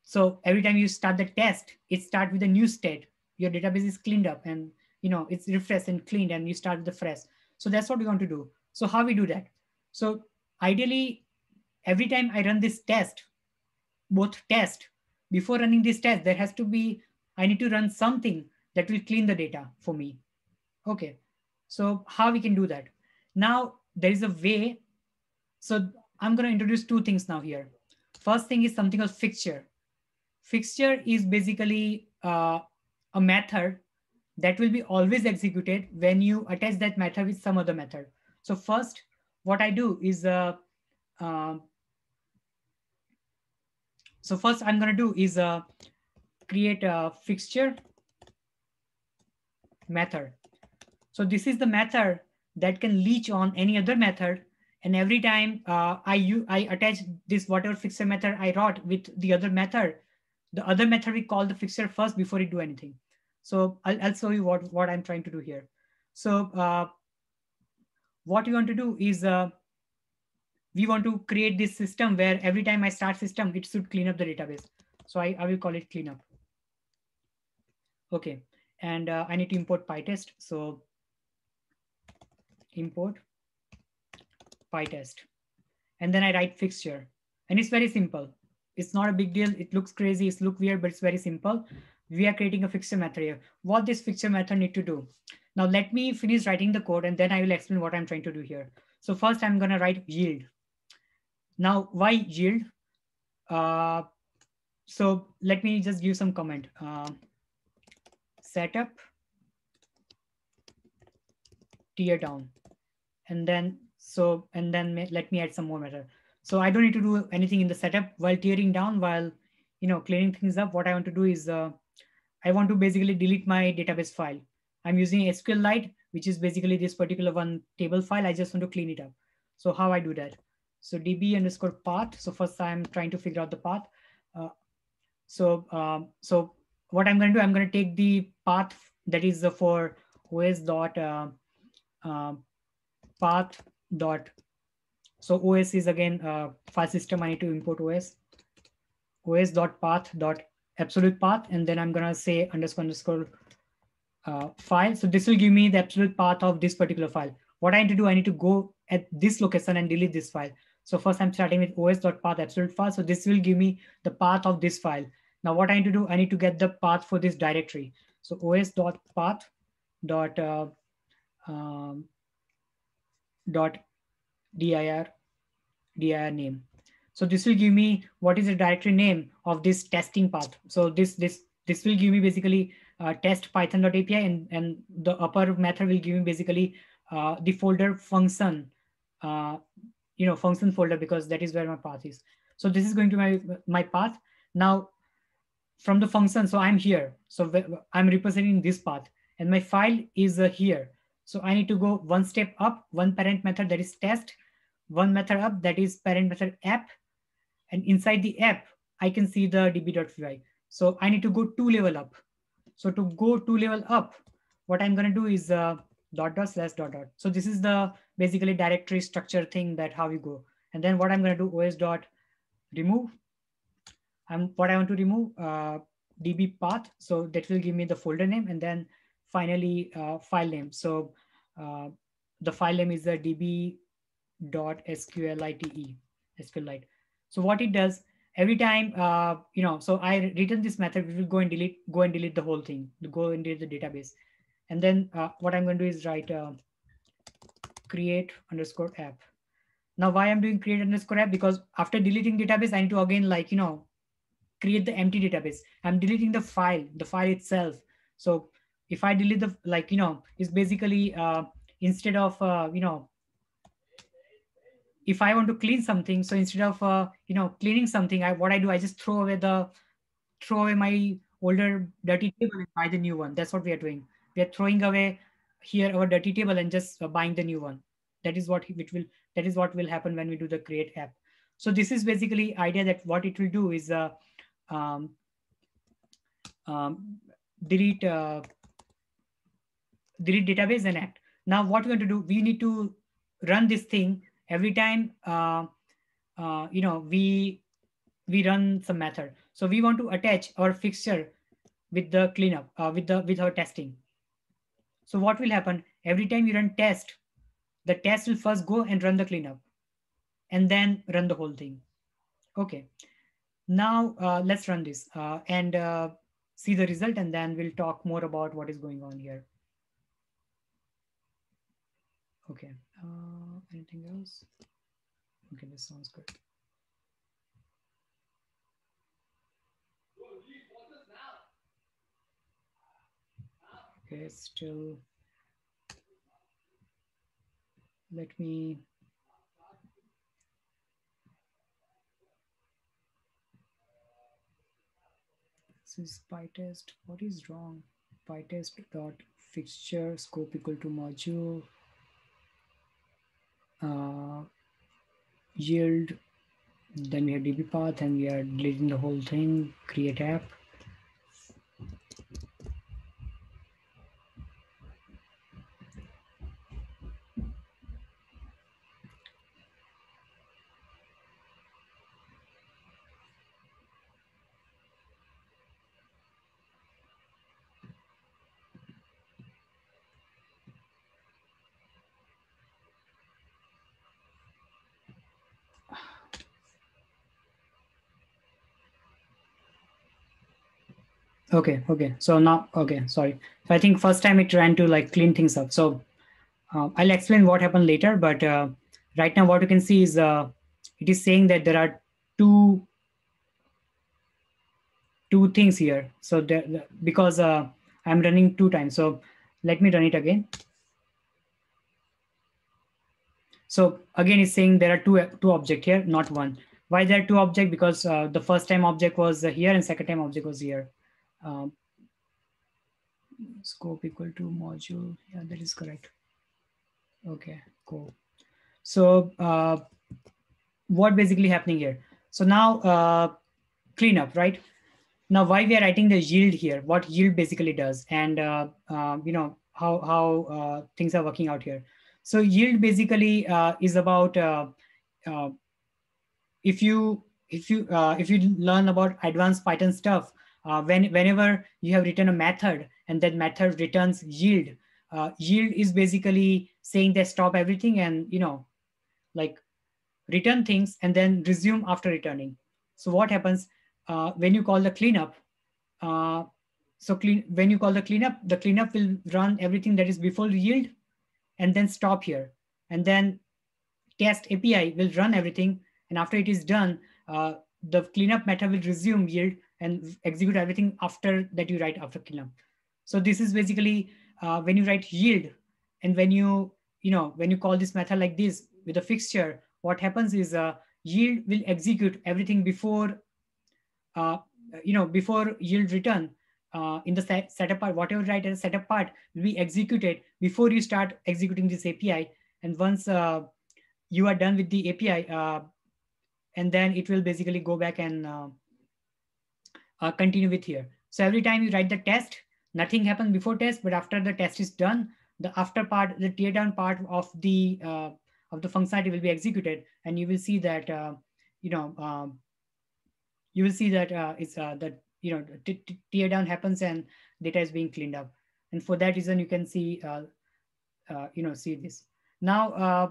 so every time you start the test, it start with a new state your database is cleaned up and you know it's refreshed and cleaned and you start the fresh so that's what we want to do so how we do that so ideally every time i run this test both test before running this test there has to be i need to run something that will clean the data for me okay so how we can do that now there is a way so i'm going to introduce two things now here first thing is something called fixture fixture is basically uh, a method that will be always executed when you attach that method with some other method. So first, what I do is, uh, uh, so first I'm gonna do is uh, create a fixture method. So this is the method that can leech on any other method. And every time uh, I, I attach this whatever fixture method I wrote with the other method, the other method we call the fixture first before it do anything. So I'll, I'll show you what, what I'm trying to do here. So uh, what you want to do is uh, we want to create this system where every time I start system, it should clean up the database. So I, I will call it cleanup. Okay, and uh, I need to import PyTest. So import PyTest, and then I write fixture. And it's very simple. It's not a big deal. It looks crazy, it's look weird, but it's very simple we are creating a fixture method here. What this fixture method need to do? Now let me finish writing the code and then I will explain what I'm trying to do here. So first I'm gonna write yield. Now why yield? Uh, so let me just give some comment. Uh, setup, tear down, and then so and then let me add some more method. So I don't need to do anything in the setup while tearing down while you know cleaning things up. What I want to do is uh, I want to basically delete my database file. I'm using SQLite, which is basically this particular one table file. I just want to clean it up. So how I do that? So db underscore path. So first I'm trying to figure out the path. Uh, so um, so what I'm going to do, I'm going to take the path that is for os dot uh, uh, path dot. So os is again uh, file system. I need to import os. os dot path dot absolute path, and then I'm gonna say underscore underscore uh, file. So this will give me the absolute path of this particular file. What I need to do, I need to go at this location and delete this file. So first I'm starting with os.path absolute file. So this will give me the path of this file. Now what I need to do, I need to get the path for this directory. So os.path dot uh, um, dot dir dir name. So this will give me what is the directory name of this testing path. So this this this will give me basically uh, test python.api and, and the upper method will give me basically uh, the folder function, uh, you know, function folder because that is where my path is. So this is going to my, my path. Now from the function, so I'm here. So I'm representing this path and my file is uh, here. So I need to go one step up, one parent method that is test, one method up that is parent method app, and inside the app, I can see the db.py. So I need to go two level up. So to go two level up, what I'm going to do is uh, dot dot slash dot dot. So this is the basically directory structure thing that how you go. And then what I'm going to do os dot remove. I'm what I want to remove uh, db path. So that will give me the folder name and then finally uh, file name. So uh, the file name is the db dot sqlite sqlite. So what it does every time, uh, you know, so I return this method, We will go and delete, go and delete the whole thing, go and delete the database. And then uh, what I'm going to do is write uh, create underscore app. Now why I'm doing create underscore app, because after deleting database, I need to again, like, you know, create the empty database. I'm deleting the file, the file itself. So if I delete the, like, you know, it's basically, uh, instead of, uh, you know, if I want to clean something, so instead of uh, you know cleaning something, I what I do, I just throw away the throw away my older dirty table and buy the new one. That's what we are doing. We are throwing away here our dirty table and just uh, buying the new one. That is what which will that is what will happen when we do the create app. So this is basically idea that what it will do is uh, um, um, delete uh, delete database and act. Now what we're going to do, we need to run this thing every time uh, uh, you know we we run some method so we want to attach our fixture with the cleanup uh, with the with our testing so what will happen every time you run test the test will first go and run the cleanup and then run the whole thing okay now uh, let's run this uh, and uh, see the result and then we'll talk more about what is going on here okay uh, Anything else? Okay, this sounds good. Okay, still, let me This is PyTest. What is wrong? PyTest dot fixture scope equal to module uh, yield then we have db path and we are deleting the whole thing create app Okay, okay. So now, okay, sorry. So I think first time it ran to like clean things up. So uh, I'll explain what happened later, but uh, right now what you can see is uh, it is saying that there are two two things here. So there, because uh, I'm running two times. So let me run it again. So again, it's saying there are two, two object here, not one. Why there are two object? Because uh, the first time object was here and second time object was here. Um, scope equal to module. Yeah, that is correct. Okay, cool. So uh, what basically happening here? So now uh, cleanup, right? Now, why we are writing the yield here, what yield basically does and, uh, uh, you know, how, how uh, things are working out here. So yield basically uh, is about uh, if you if you if you learn about advanced Python stuff, uh, when, whenever you have written a method and that method returns yield, uh, yield is basically saying that stop everything and, you know, like return things and then resume after returning. So what happens uh, when you call the cleanup? Uh, so clean, when you call the cleanup, the cleanup will run everything that is before yield and then stop here. And then test API will run everything. And after it is done, uh, the cleanup method will resume yield and execute everything after that you write after Killam. So this is basically uh, when you write yield and when you, you know, when you call this method like this with a fixture, what happens is uh, yield will execute everything before, uh, you know, before yield return uh, in the set, setup part, whatever write as setup part will be executed before you start executing this API. And once uh, you are done with the API, uh, and then it will basically go back and uh, uh, continue with here. So every time you write the test, nothing happens before test, but after the test is done, the after part, the teardown part of the uh, of the functionality will be executed, and you will see that uh, you know um, you will see that uh, it's uh, that you know teardown happens and data is being cleaned up, and for that reason you can see uh, uh you know see this. Now uh,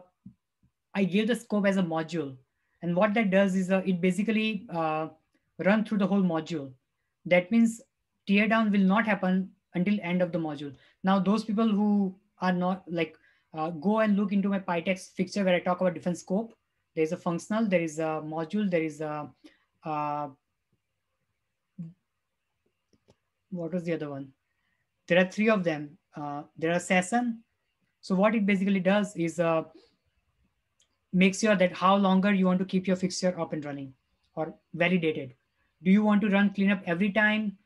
I gave the scope as a module, and what that does is uh, it basically uh, run through the whole module that means tear down will not happen until end of the module. Now those people who are not like, uh, go and look into my PyTex fixture where I talk about different scope. There's a functional, there is a module, there is a, uh, what was the other one? There are three of them. Uh, there are session. So what it basically does is uh, make sure that how longer you want to keep your fixture up and running or validated do you want to run cleanup every time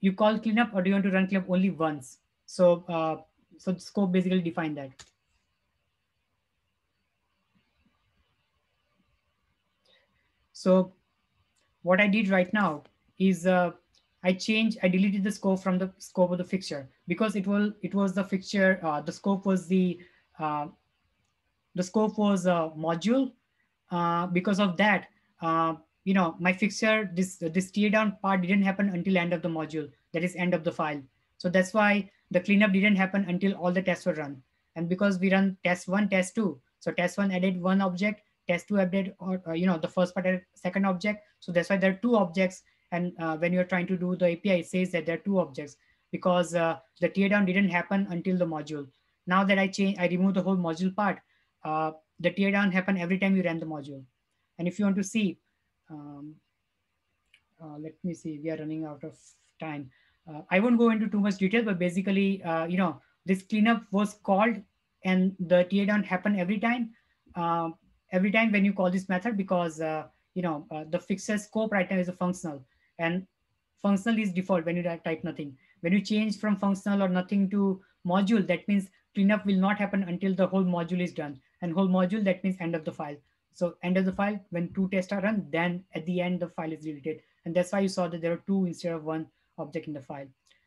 you call cleanup or do you want to run cleanup only once? So, uh, so scope basically define that. So what I did right now is uh, I changed, I deleted the scope from the scope of the fixture because it will, it was the fixture, uh, the scope was the, uh, the scope was a module. Uh, because of that, uh, you know, my fixture, this, this tear down part didn't happen until end of the module, that is end of the file. So that's why the cleanup didn't happen until all the tests were run. And because we run test one, test two, so test one added one object, test two added or, uh, you know, the first part added second object. So that's why there are two objects. And uh, when you're trying to do the API, it says that there are two objects because uh, the teardown didn't happen until the module. Now that I change, I remove the whole module part, uh, the teardown happened every time you ran the module. And if you want to see, um, uh, let me see, we are running out of time. Uh, I won't go into too much detail, but basically, uh, you know, this cleanup was called and the TA down happened every time, um, every time when you call this method, because, uh, you know, uh, the fixer scope right now is a functional and functional is default when you type nothing. When you change from functional or nothing to module, that means cleanup will not happen until the whole module is done and whole module, that means end of the file. So end of the file, when two tests are run, then at the end, the file is deleted. And that's why you saw that there are two instead of one object in the file.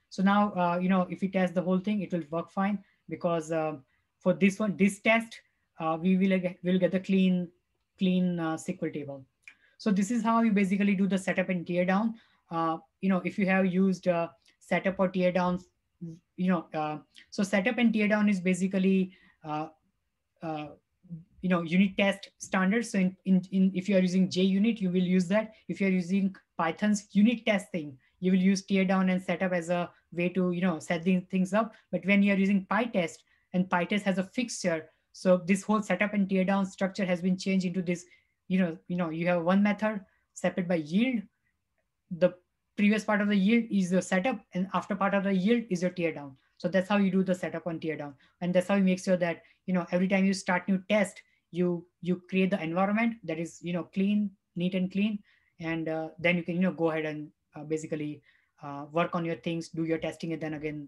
So now, uh, you know, if we test the whole thing, it will work fine because uh, for this one, this test, uh, we will get, will get the clean, clean uh, SQL table. So this is how you basically do the setup and tear down. Uh, you know, if you have used uh, setup or tear down, you know, so setup and tear down is basically you know unit test standards. So in, in, in if you are using JUnit, you will use that. If you are using Python's unit testing, you will use teardown and setup as a way to you know set these things up. But when you are using PyTest and PyTest has a fixture, so this whole setup and teardown structure has been changed into this. You know, you know, you have one method separate by yield. The previous part of the yield is your setup, and after part of the yield is your teardown. So that's how you do the setup on teardown, and that's how you make sure that you know every time you start new test, you you create the environment that is you know clean neat and clean and uh, then you can you know go ahead and uh, basically uh, work on your things do your testing and then again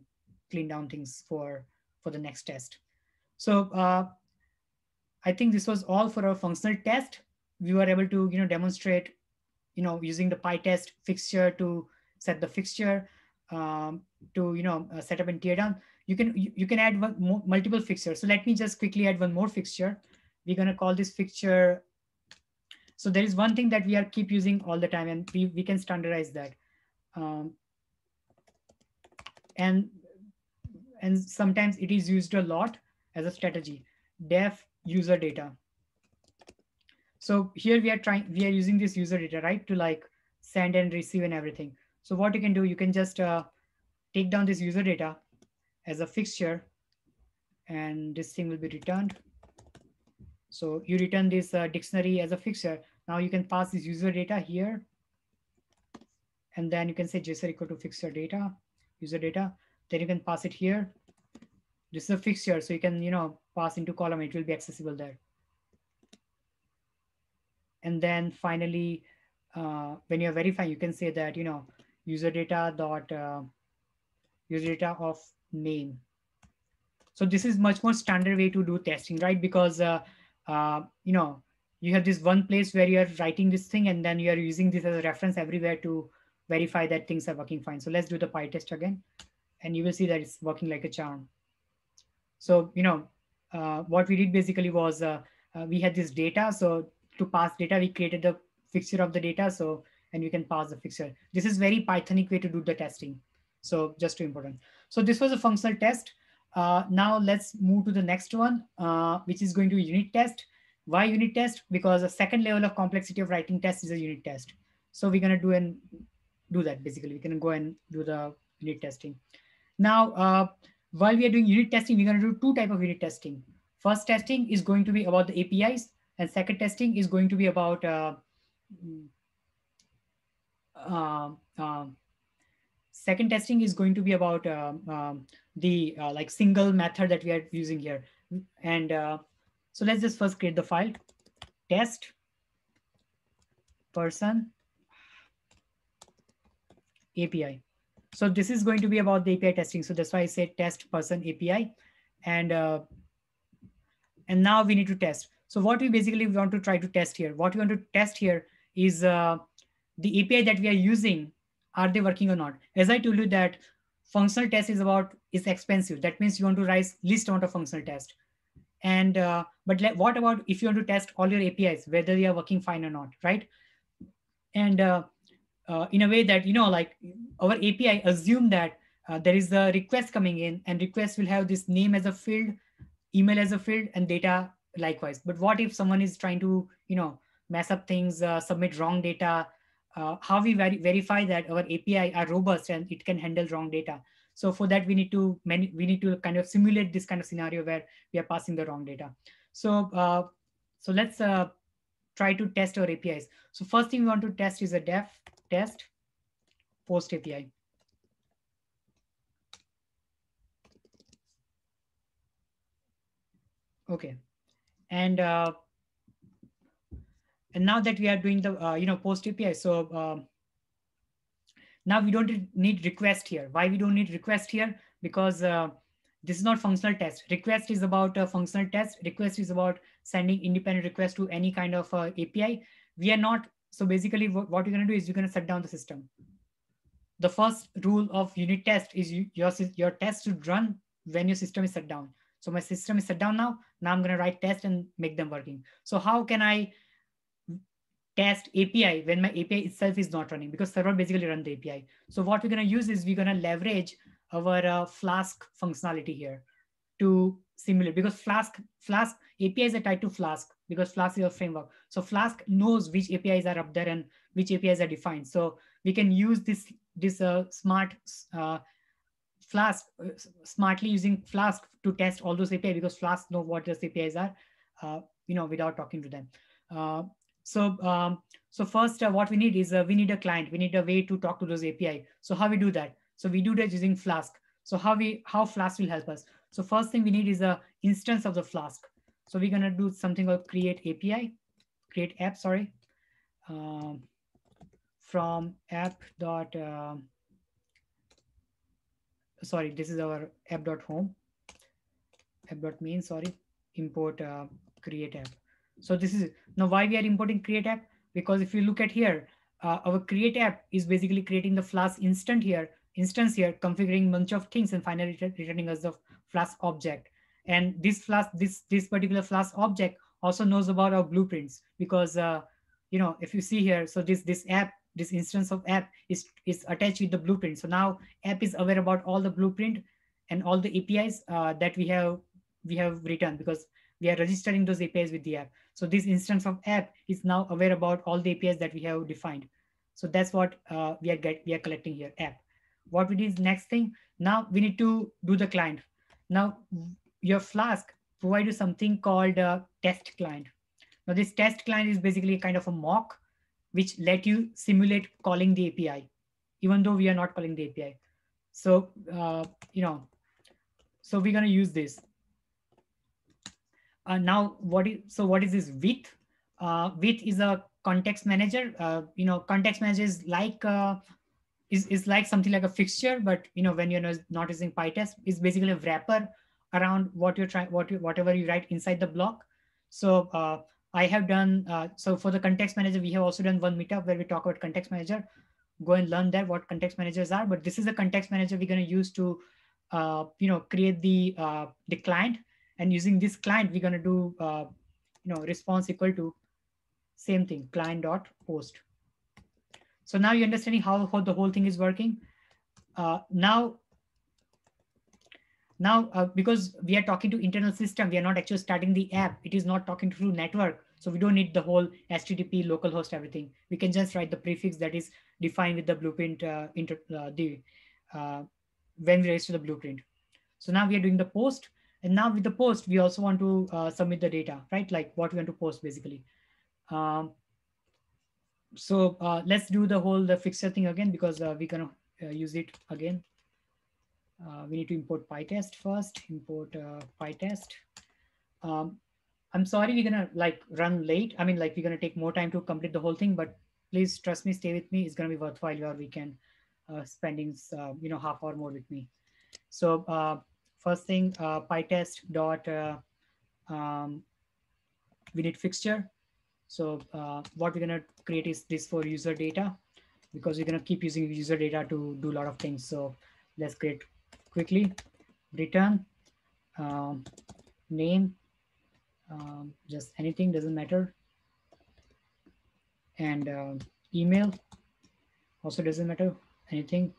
clean down things for for the next test so uh, i think this was all for our functional test we were able to you know demonstrate you know using the pytest fixture to set the fixture um, to you know uh, set up and tear down you can you, you can add one, multiple fixtures so let me just quickly add one more fixture we're gonna call this fixture. So there is one thing that we are keep using all the time and we, we can standardize that. Um, and, and sometimes it is used a lot as a strategy, def user data. So here we are trying, we are using this user data, right? To like send and receive and everything. So what you can do, you can just uh, take down this user data as a fixture and this thing will be returned. So you return this uh, dictionary as a fixture. Now you can pass this user data here. And then you can say JSON equal to fixture data, user data. Then you can pass it here. This is a fixture, so you can you know pass into column. It will be accessible there. And then finally, uh, when you're verifying, you can say that you know user data dot uh, user data of name. So this is much more standard way to do testing, right? Because uh, uh, you know you have this one place where you're writing this thing and then you're using this as a reference everywhere to verify that things are working fine. So let's do the pytest test again and you will see that it's working like a charm. So, you know, uh, what we did basically was uh, uh, we had this data. So to pass data, we created the fixture of the data. So, and you can pass the fixture. This is very Pythonic way to do the testing. So just to important. So this was a functional test. Uh, now let's move to the next one, uh, which is going to unit test. Why unit test? Because the second level of complexity of writing test is a unit test. So we're gonna do and do that basically. We can go and do the unit testing. Now, uh, while we are doing unit testing, we're gonna do two type of unit testing. First testing is going to be about the APIs, and second testing is going to be about uh, mm, uh, um, second testing is going to be about um, um, the uh, like single method that we are using here. And uh, so let's just first create the file test person API. So this is going to be about the API testing. So that's why I said test person API. And, uh, and now we need to test. So what we basically want to try to test here, what we want to test here is uh, the API that we are using, are they working or not? As I told you that functional test is about is expensive. That means you want to write least amount of functional test. And uh, but let, what about if you want to test all your APIs, whether they are working fine or not, right? And uh, uh, in a way that you know, like our API assume that uh, there is a request coming in, and request will have this name as a field, email as a field, and data likewise. But what if someone is trying to you know mess up things, uh, submit wrong data, uh, how we ver verify that our API are robust and it can handle wrong data. So for that, we need to many, we need to kind of simulate this kind of scenario where we are passing the wrong data. So uh, so let's uh, try to test our APIs. So first thing we want to test is a def test post API. Okay, and uh, and now that we are doing the uh, you know post API, so uh, now we don't need request here. Why we don't need request here? Because uh, this is not functional test. Request is about a functional test. Request is about sending independent request to any kind of uh, API. We are not, so basically what, you're gonna do is you're gonna shut down the system. The first rule of unit test is you, your, your test should run when your system is shut down. So my system is shut down now. Now I'm gonna write test and make them working. So how can I test API when my API itself is not running because server basically run the API. So what we're gonna use is we're gonna leverage our uh, Flask functionality here to simulate because Flask Flask APIs are tied to Flask because Flask is a framework. So Flask knows which APIs are up there and which APIs are defined. So we can use this this uh, smart uh, Flask uh, smartly using Flask to test all those API because Flask know what those APIs are, uh, you know, without talking to them. Uh, so, um, so first, uh, what we need is uh, we need a client. We need a way to talk to those API. So how we do that? So we do that using Flask. So how we how Flask will help us? So first thing we need is a instance of the Flask. So we're gonna do something called create API, create app. Sorry, um, from app dot. Um, sorry, this is our app dot home. App dot main. Sorry, import uh, create app. So this is now why we are importing create app, because if you look at here, uh, our create app is basically creating the Flask instant here, instance here, configuring bunch of things and finally returning us the Flask object. And this Flask, this, this particular Flask object also knows about our blueprints because, uh, you know, if you see here, so this, this app this instance of app is, is attached with the blueprint. So now app is aware about all the blueprint and all the APIs uh, that we have we have written because we are registering those APIs with the app. So this instance of app is now aware about all the APIs that we have defined. So that's what uh, we are get, we are collecting here app. What we do is next thing. Now we need to do the client. Now your Flask provide you something called a test client. Now this test client is basically kind of a mock which let you simulate calling the API, even though we are not calling the API. So, uh, you know, so we're gonna use this. Uh, now, what is so? What is this width? Uh, width is a context manager. Uh, you know, context manager is like uh, is is like something like a fixture, but you know when you're not using PyTest, it's basically a wrapper around what you're trying, what you, whatever you write inside the block. So uh, I have done uh, so for the context manager, we have also done one meetup where we talk about context manager. Go and learn there what context managers are. But this is the context manager we're going to use to, uh, you know, create the uh, the client and using this client, we're going to do uh, you know response equal to same thing client dot post. So now you're understanding how, how the whole thing is working. Uh, now, now uh, because we are talking to internal system, we are not actually starting the app. It is not talking through network. So we don't need the whole HTTP, localhost, everything. We can just write the prefix that is defined with the blueprint uh, inter, uh, the, uh, when we raise to the blueprint. So now we are doing the post. And now with the post, we also want to uh, submit the data, right? Like what we want to post basically. Um, so uh, let's do the whole the fixture thing again because uh, we can uh, use it again. Uh, we need to import PyTest first, import uh, PyTest. Um, I'm sorry, we're gonna like run late. I mean, like we're gonna take more time to complete the whole thing, but please trust me, stay with me. It's gonna be worthwhile your weekend uh, spending, you know, half hour more with me. So First thing, uh, PyTest dot uh, um, we need fixture. So uh, what we're gonna create is this for user data because we're gonna keep using user data to do a lot of things. So let's create quickly return um, name, um, just anything doesn't matter. And uh, email also doesn't matter anything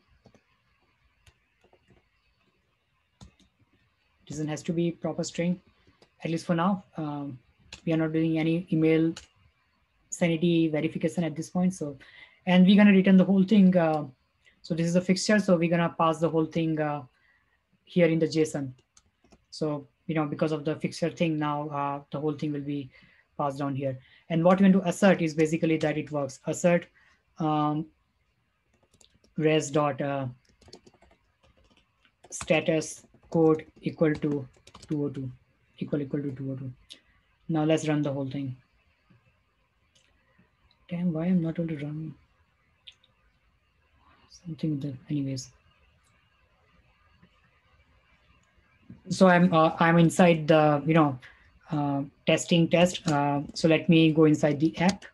JSON has to be proper string, at least for now. Um, we are not doing any email sanity verification at this point. So, and we're gonna return the whole thing. Uh, so this is a fixture. So we're gonna pass the whole thing uh, here in the JSON. So, you know, because of the fixture thing now, uh, the whole thing will be passed down here. And what you want to assert is basically that it works. Assert um, res dot uh, status code equal to 202 equal equal to 202. Now let's run the whole thing. Damn, why I'm not able to run something with Anyways. So I'm uh, I'm inside the you know uh, testing test. Uh, so let me go inside the app.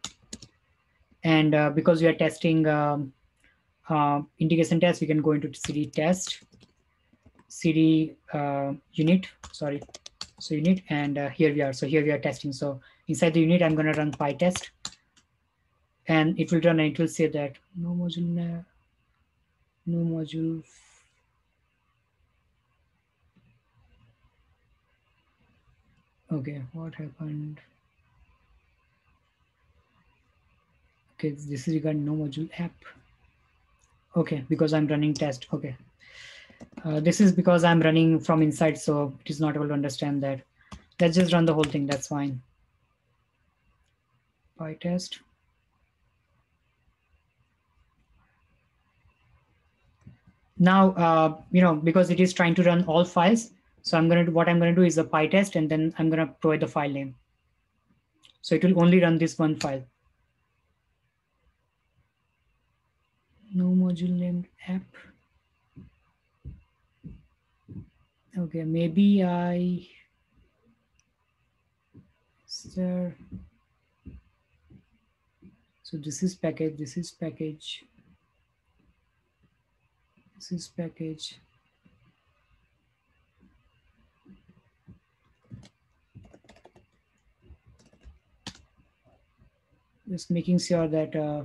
And uh, because we are testing um, uh, integration test, we can go into cd test cd uh, unit sorry so unit and uh, here we are so here we are testing so inside the unit i'm going to run pytest and it will run and it will say that no module no module okay what happened okay this is regarding no module app okay because i'm running test okay uh, this is because I'm running from inside, so it is not able to understand that. Let's just run the whole thing, that's fine. PyTest. Now, uh, you know, because it is trying to run all files, so I'm gonna do, what I'm gonna do is a PyTest and then I'm gonna provide the file name. So it will only run this one file. No module named app. Okay, maybe I stir. So this is package, this is package, this is package. Just making sure that uh,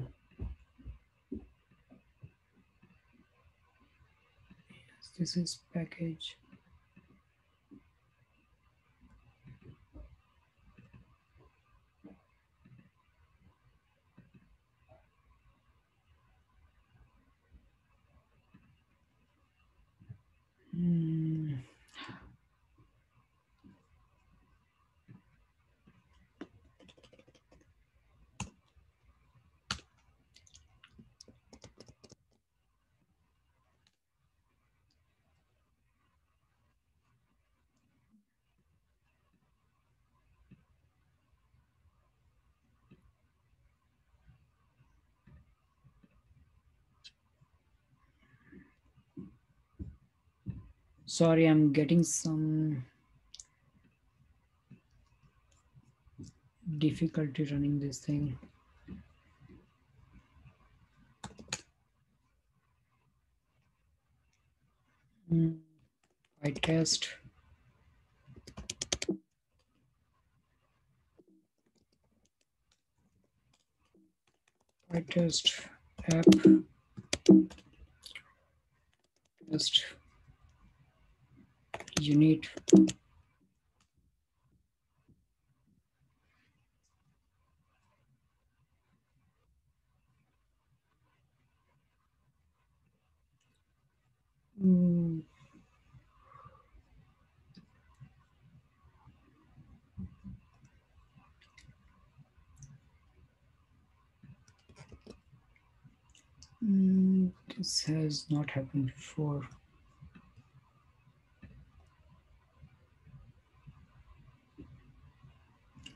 this is package. Mm. sorry, I'm getting some difficulty running this thing. Hmm, I test. I test app test you Mm. Mm, this has not happened before.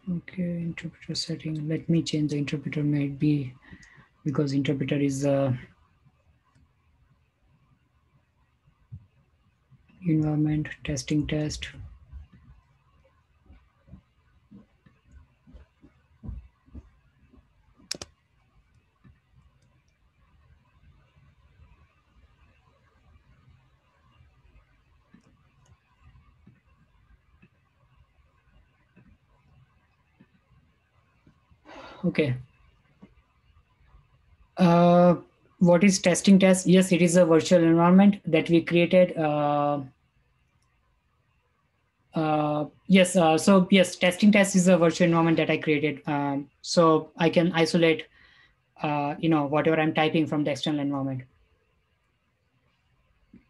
Okay, interpreter setting. Let me change the interpreter might be because interpreter is a uh, environment testing test Okay. Uh, what is testing test? Yes, it is a virtual environment that we created. Uh, uh, yes, uh, so yes, testing test is a virtual environment that I created. Um, so I can isolate, uh, you know, whatever I'm typing from the external environment.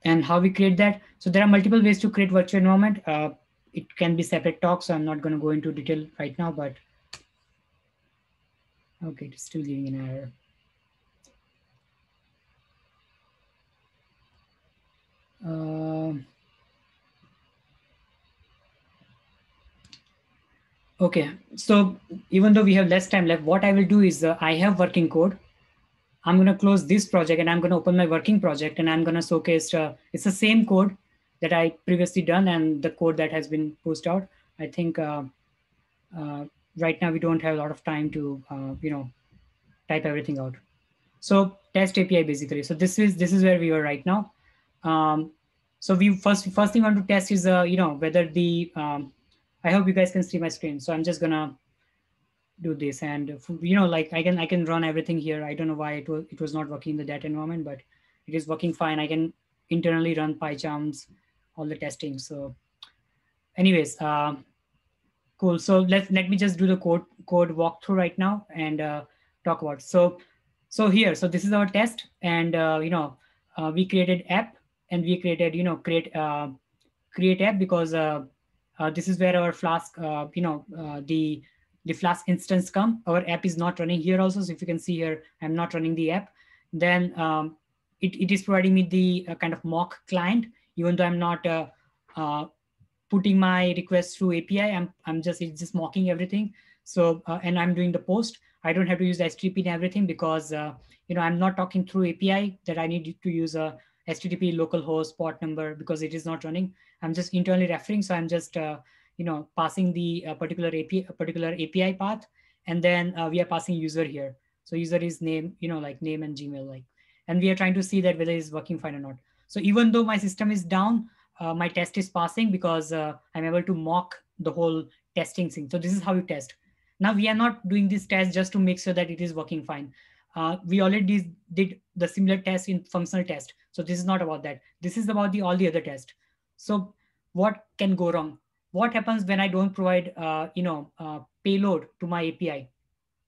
And how we create that? So there are multiple ways to create virtual environment. Uh, it can be separate talk, So I'm not going to go into detail right now, but Okay, it's still giving an error. Uh, okay, so even though we have less time left, what I will do is uh, I have working code. I'm going to close this project and I'm going to open my working project and I'm going to showcase. Uh, it's the same code that I previously done and the code that has been pushed out. I think uh, uh, right now we don't have a lot of time to, uh, you know, type everything out. So test API basically. So this is this is where we are right now. Um, so we first first thing I want to test is uh, you know whether the um, I hope you guys can see my screen. So I'm just gonna do this and you know like I can I can run everything here. I don't know why it was it was not working in the data environment, but it is working fine. I can internally run PyCharms, all the testing. So anyways, uh, Cool. So let let me just do the code code walkthrough right now and uh, talk about. So so here, so this is our test, and uh, you know uh, we created app and we created you know create uh, create app because uh, uh, this is where our Flask you know the the Flask instance come. Our app is not running here also. So if you can see here, I'm not running the app. Then um, it it is providing me the kind of mock client, even though I'm not putting my request through API. I'm, I'm just, it's just mocking everything. So, uh, and I'm doing the post. I don't have to use the HTTP and everything because, uh, you know, I'm not talking through API that I need to use a HTTP localhost port number because it is not running. I'm just internally referring. So I'm just, uh, you know, passing the uh, particular API, particular API path. And then uh, we are passing user here. So user is name, you know, like name and Gmail, like, and we are trying to see that whether it's working fine or not. So even though my system is down, uh, my test is passing because uh, I'm able to mock the whole testing thing. So this is how you test. Now we are not doing this test just to make sure that it is working fine. Uh, we already did the similar test in functional test. So this is not about that. This is about the all the other test. So what can go wrong? What happens when I don't provide, uh, you know, uh, payload to my API?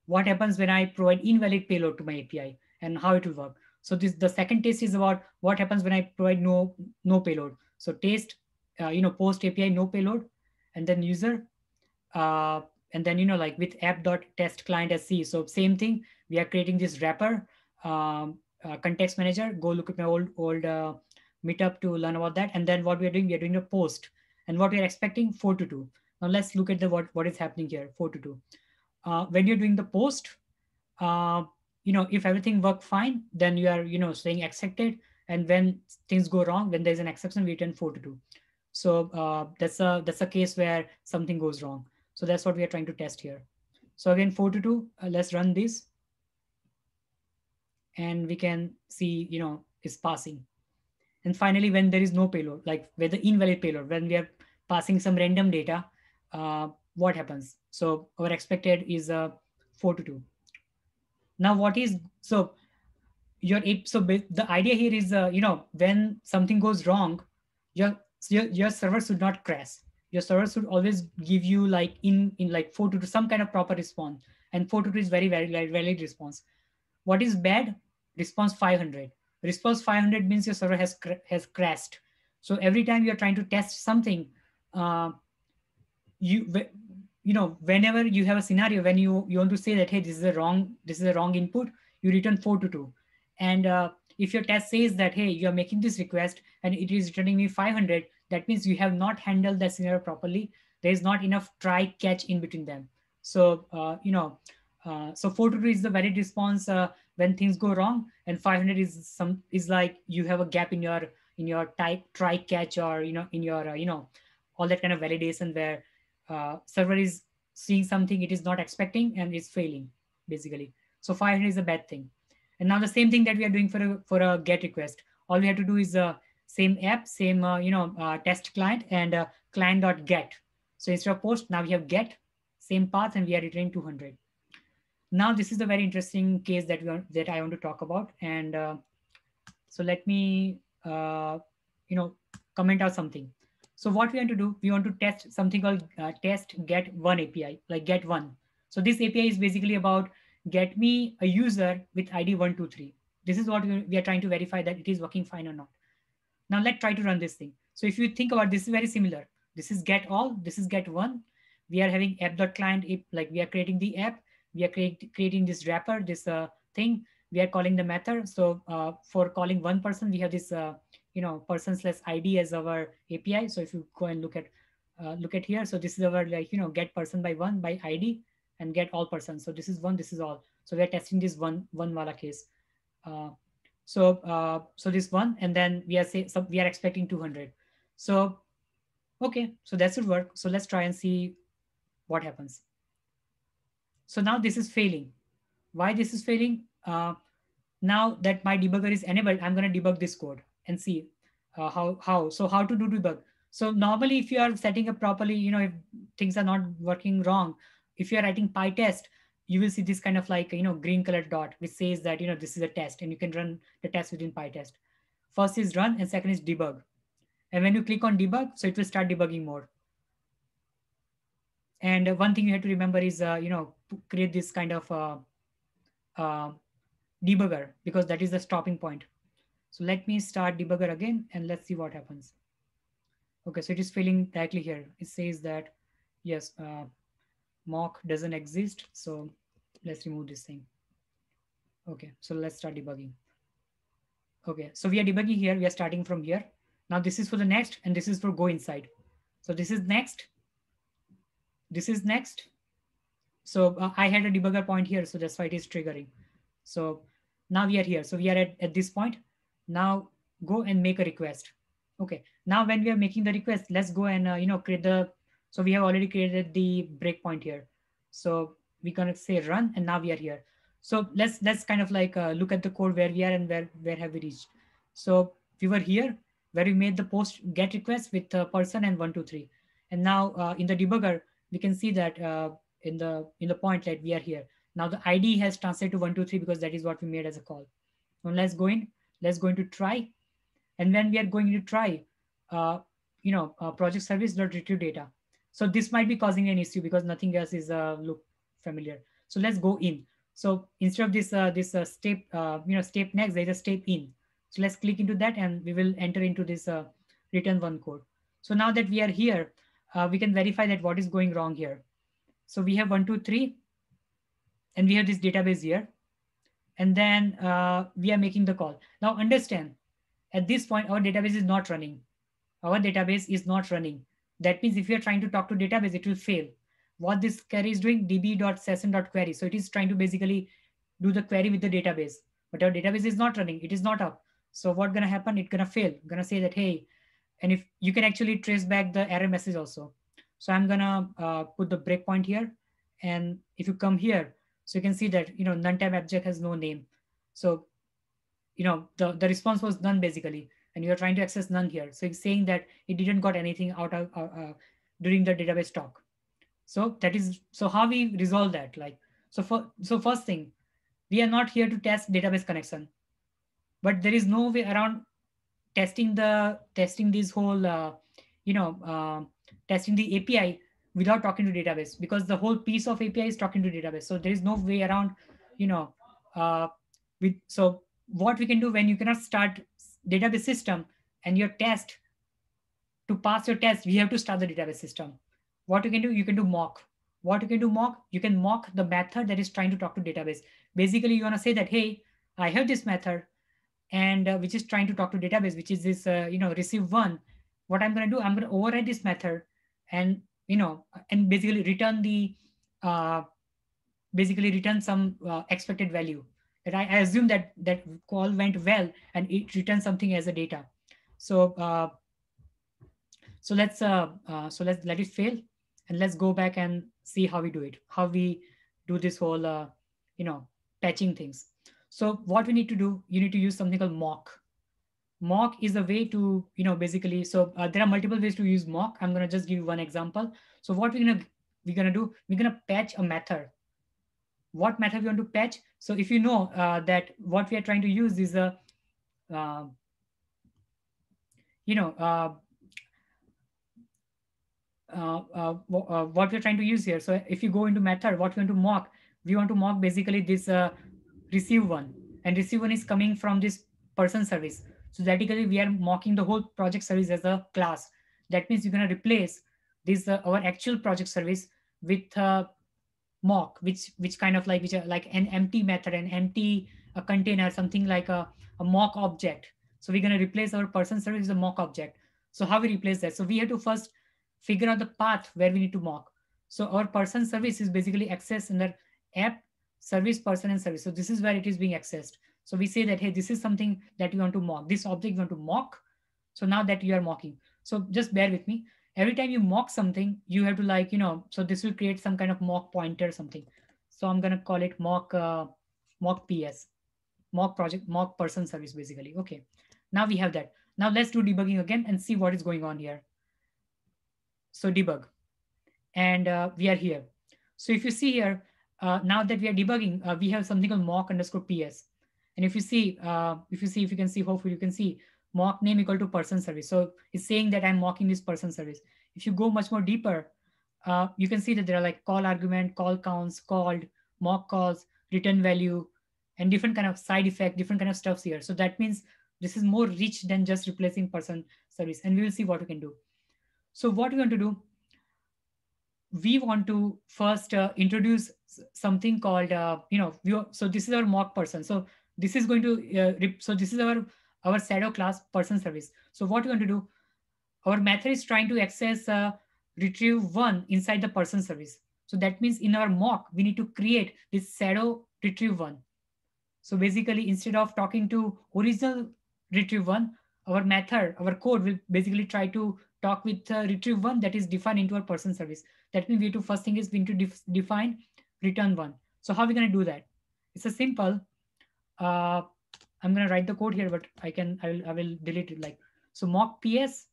What happens when I provide invalid payload to my API and how it will work? So this the second test is about what happens when I provide no no payload. So taste, uh, you know, post API, no payload, and then user, uh, and then, you know, like with app.test client SC. So same thing, we are creating this wrapper, um, uh, context manager, go look at my old, old uh, meetup to learn about that. And then what we're doing, we're doing a post and what we're expecting four to two. Now let's look at the what, what is happening here, four to two. Uh, when you're doing the post, uh, you know, if everything worked fine, then you are, you know, saying accepted. And when things go wrong, when there's an exception, we return four to two. So uh, that's a that's a case where something goes wrong. So that's what we are trying to test here. So again, four to two, uh, let's run this. And we can see, you know, it's passing. And finally, when there is no payload, like with the invalid payload, when we are passing some random data, uh, what happens? So our expected is a uh, four to two. Now what is, so your so the idea here is uh, you know when something goes wrong your, your your server should not crash your server should always give you like in in like 4 to 2 some kind of proper response and 4 to 2 is very very valid response what is bad response 500 response 500 means your server has cr has crashed so every time you're trying to test something uh, you you know whenever you have a scenario when you you want to say that hey this is a wrong this is a wrong input you return 4 to 2 and uh, if your test says that, hey, you're making this request and it is returning me 500, that means you have not handled that scenario properly. There is not enough try catch in between them. So, uh, you know, uh, so 422 is the valid response uh, when things go wrong and 500 is some is like you have a gap in your in your type try catch or you know in your uh, you know all that kind of validation where uh, server is seeing something it is not expecting and is failing basically so 500 is a bad thing and now the same thing that we are doing for a, for a GET request. All we have to do is uh, same app, same uh, you know uh, test client and uh, client.get. So instead of post, now we have get, same path, and we are returning 200. Now this is a very interesting case that we want, that I want to talk about. And uh, so let me uh, you know comment out something. So what we want to do, we want to test something called uh, test get one API, like get one. So this API is basically about get me a user with ID 123. This is what we are trying to verify that it is working fine or not. Now let's try to run this thing. So if you think about this is very similar. This is get all, this is get one. We are having app.client, like we are creating the app, we are create, creating this wrapper, this uh, thing, we are calling the method. So uh, for calling one person, we have this, uh, you know, person slash ID as our API. So if you go and look at, uh, look at here, so this is our like, you know, get person by one by ID and get all persons. So this is one, this is all. So we are testing this one one wala case. Uh, so uh, so this one, and then we are say so we are expecting 200. So okay, so that should work. So let's try and see what happens. So now this is failing. Why this is failing? Uh, now that my debugger is enabled, I'm gonna debug this code and see uh, how how. So how to do debug? So normally, if you are setting up properly, you know if things are not working wrong, if you're writing PyTest, you will see this kind of like, you know, green colored dot, which says that, you know, this is a test and you can run the test within PyTest. First is run and second is debug. And when you click on debug, so it will start debugging more. And one thing you have to remember is, uh, you know, create this kind of uh, uh, debugger because that is the stopping point. So let me start debugger again and let's see what happens. Okay, so it is failing directly here. It says that, yes, uh, mock doesn't exist. So let's remove this thing. Okay, so let's start debugging. Okay, so we are debugging here. We are starting from here. Now this is for the next and this is for go inside. So this is next. This is next. So uh, I had a debugger point here. So that's why it is triggering. So now we are here. So we are at, at this point. Now go and make a request. Okay. Now when we are making the request, let's go and, uh, you know, create the so we have already created the breakpoint here. So we're gonna say run and now we are here. So let's let's kind of like uh, look at the code where we are and where, where have we reached. So we were here where we made the post get request with a person and one, two, three. And now uh, in the debugger, we can see that uh, in the in the point that we are here. Now the ID has translated to one, two, three because that is what we made as a call. So let's go in, let's go into try. And when we are going to try, uh, you know, uh, project service.retrieve data. So this might be causing an issue because nothing else is uh, look familiar. So let's go in. So instead of this uh, this uh, step, uh, you know, step next, there's a step in. So let's click into that and we will enter into this uh, return one code. So now that we are here, uh, we can verify that what is going wrong here. So we have one, two, three, and we have this database here. And then we are making the call. Now understand, at this point, our database is not running. Our database is not running that means if you're trying to talk to database, it will fail. What this query is doing, db.session.query. So it is trying to basically do the query with the database, but our database is not running. It is not up. So what's gonna happen? It's gonna fail. I'm gonna say that, hey, and if you can actually trace back the error message also. So I'm gonna uh, put the breakpoint here. And if you come here, so you can see that, you know, none time object has no name. So, you know, the, the response was none basically and you're trying to access none here. So it's saying that it didn't got anything out of, uh, uh, during the database talk. So that is, so how we resolve that? Like, so for, so first thing, we are not here to test database connection, but there is no way around testing the, testing this whole, uh, you know, uh, testing the API without talking to database because the whole piece of API is talking to database. So there is no way around, you know, uh, with, so what we can do when you cannot start database system and your test, to pass your test, we have to start the database system. What you can do, you can do mock. What you can do mock, you can mock the method that is trying to talk to database. Basically, you want to say that, hey, I have this method and uh, which is trying to talk to database, which is this, uh, you know, receive one. What I'm going to do, I'm going to override this method and, you know, and basically return the, uh, basically return some uh, expected value and I, assume that that call went well and it returns something as a data. So uh, so let's uh, uh, so let's let it fail and let's go back and see how we do it, how we do this whole uh, you know patching things. So what we need to do, you need to use something called mock. Mock is a way to you know basically. So uh, there are multiple ways to use mock. I'm gonna just give you one example. So what we're gonna we're gonna do, we're gonna patch a method. What method we want to patch? So if you know uh, that what we are trying to use is a, uh, you know, uh, uh, uh, uh what we're trying to use here. So if you go into method, what we want to mock, we want to mock basically this receive one and receive one is coming from this person service. So theoretically we are mocking the whole project service as a class. That means you're gonna replace this, our actual project service with mock which which kind of like which are like an empty method an empty a container something like a, a mock object so we're going to replace our person service with a mock object so how we replace that so we have to first figure out the path where we need to mock so our person service is basically accessed under app service person and service so this is where it is being accessed so we say that hey this is something that you want to mock this object you want to mock so now that you are mocking so just bear with me every time you mock something, you have to like, you know, so this will create some kind of mock pointer or something. So I'm gonna call it mock, uh, mock PS, mock project, mock person service basically. Okay, now we have that. Now let's do debugging again and see what is going on here. So debug, and uh, we are here. So if you see here, uh, now that we are debugging, uh, we have something called mock underscore PS. And if you see, uh, if you see, if you can see, hopefully you can see, mock name equal to person service. So it's saying that I'm mocking this person service. If you go much more deeper, uh, you can see that there are like call argument, call counts, called, mock calls, return value, and different kind of side effect, different kind of stuffs here. So that means this is more rich than just replacing person service. And we will see what we can do. So what we want to do, we want to first uh, introduce something called, uh, you know, so this is our mock person. So this is going to, uh, so this is our our shadow class person service. So what we want to do, our method is trying to access uh, retrieve one inside the person service. So that means in our mock, we need to create this shadow retrieve one. So basically, instead of talking to original retrieve one, our method, our code will basically try to talk with uh, retrieve one that is defined into our person service. That means we to first thing is we need to def define return one. So how are we going to do that? It's a simple uh, I'm gonna write the code here, but I can I will I will delete it like so mock ps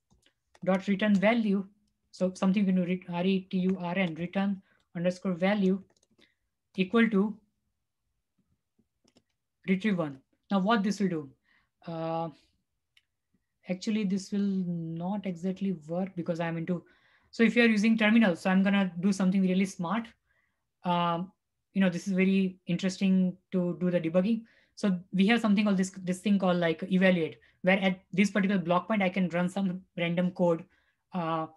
dot return value. So something you can do R E T U R N return underscore value equal to retrieve one. Now what this will do? Uh, actually this will not exactly work because I'm into, so if you're using terminal, so I'm gonna do something really smart. Um, you know, this is very interesting to do the debugging. So we have something called this, this thing called like evaluate, where at this particular block point, I can run some random code, uh,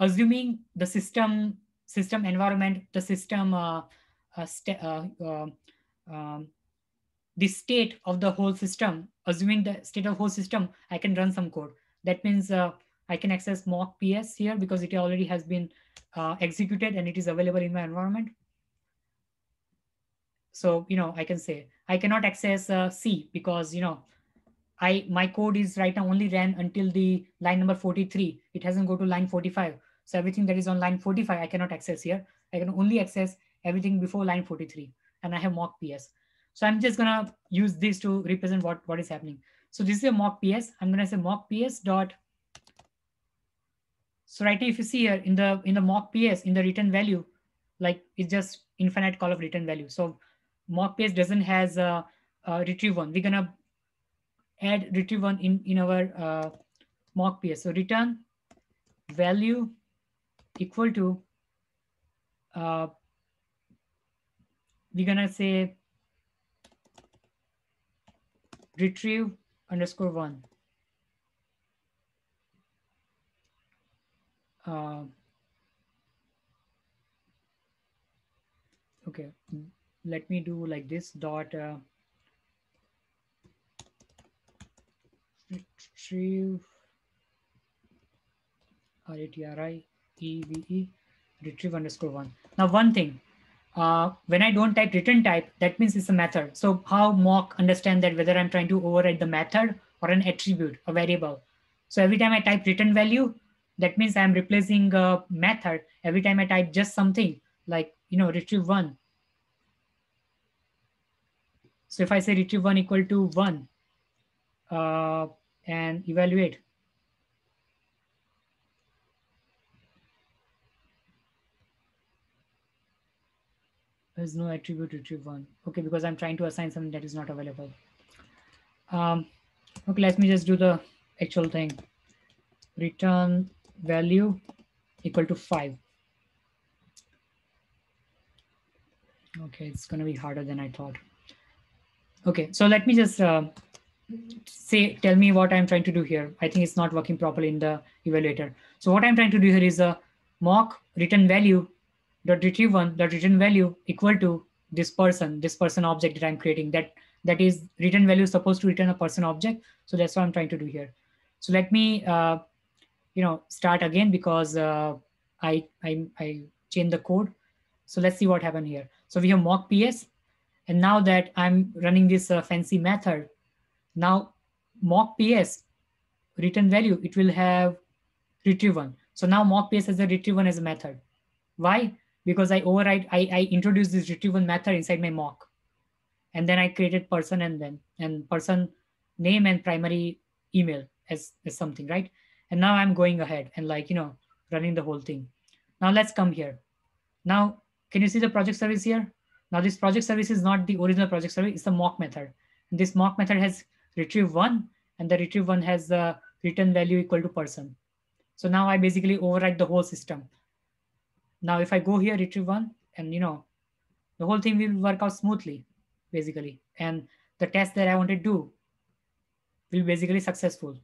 assuming the system system environment, the system uh, uh, st uh, uh, um, the state of the whole system, assuming the state of whole system, I can run some code. That means uh, I can access mock PS here because it already has been executed and it is available in my environment. So, you know, I can say I cannot access uh, C because, you know, I my code is right now only ran until the line number 43. It hasn't go to line 45. So everything that is on line 45, I cannot access here. I can only access everything before line 43 and I have mock PS. So I'm just gonna use this to represent what, what is happening. So this is a mock PS. I'm gonna say mock PS dot. So right now, if you see here in the in the mock PS in the return value, like it's just infinite call of return value. So Mock page doesn't has a, a retrieve one. We're gonna add retrieve one in, in our uh, page. So return value equal to, uh, we're gonna say retrieve underscore one. Uh, okay let me do like this dot uh, retrieve R A T R I E V E retrieve underscore one. Now one thing, uh, when I don't type return type, that means it's a method. So how mock understand that whether I'm trying to override the method or an attribute, a variable. So every time I type return value, that means I'm replacing a method. Every time I type just something like, you know, retrieve one, so if I say retrieve one equal to one uh, and evaluate, there's no attribute retrieve one. Okay, because I'm trying to assign something that is not available. Um, okay, let me just do the actual thing. Return value equal to five. Okay, it's gonna be harder than I thought. Okay, so let me just uh, say, tell me what I'm trying to do here. I think it's not working properly in the evaluator. So what I'm trying to do here is a mock return value dot retrieve one dot return value equal to this person, this person object that I'm creating. That that is return value supposed to return a person object. So that's what I'm trying to do here. So let me uh, you know start again because uh, I I I change the code. So let's see what happened here. So we have mock PS and now that I'm running this uh, fancy method, now mock PS return value, it will have retrieve one. So now mock PS has a retrieve one as a method. Why? Because I override, I, I introduce this retrieve one method inside my mock. And then I created person and then, and person name and primary email as, as something, right? And now I'm going ahead and like, you know, running the whole thing. Now let's come here. Now, can you see the project service here? Now this project service is not the original project service, it's the mock method. And this mock method has retrieve one and the retrieve one has the return value equal to person. So now I basically override the whole system. Now if I go here, retrieve one and you know, the whole thing will work out smoothly basically. And the test that I want to do will basically successful.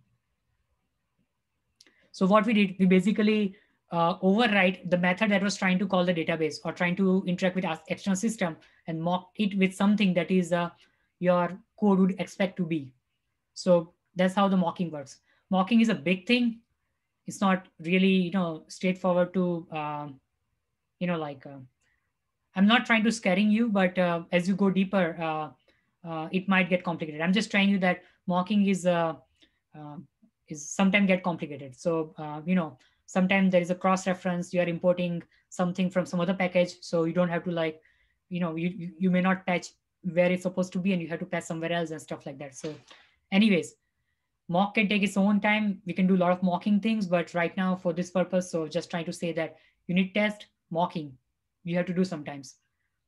So what we did, we basically uh, overwrite the method that was trying to call the database or trying to interact with external system and mock it with something that is uh, your code would expect to be. So that's how the mocking works. Mocking is a big thing. It's not really you know straightforward to uh, you know like uh, I'm not trying to scaring you, but uh, as you go deeper, uh, uh it might get complicated. I'm just trying you that mocking is uh, is sometimes get complicated. So you know sometimes there is a cross reference you are importing something from some other package so you don't have to like you know you you may not patch where it's supposed to be and you have to patch somewhere else and stuff like that so anyways mock can take its own time we can do a lot of mocking things but right now for this purpose so just trying to say that unit test mocking you have to do sometimes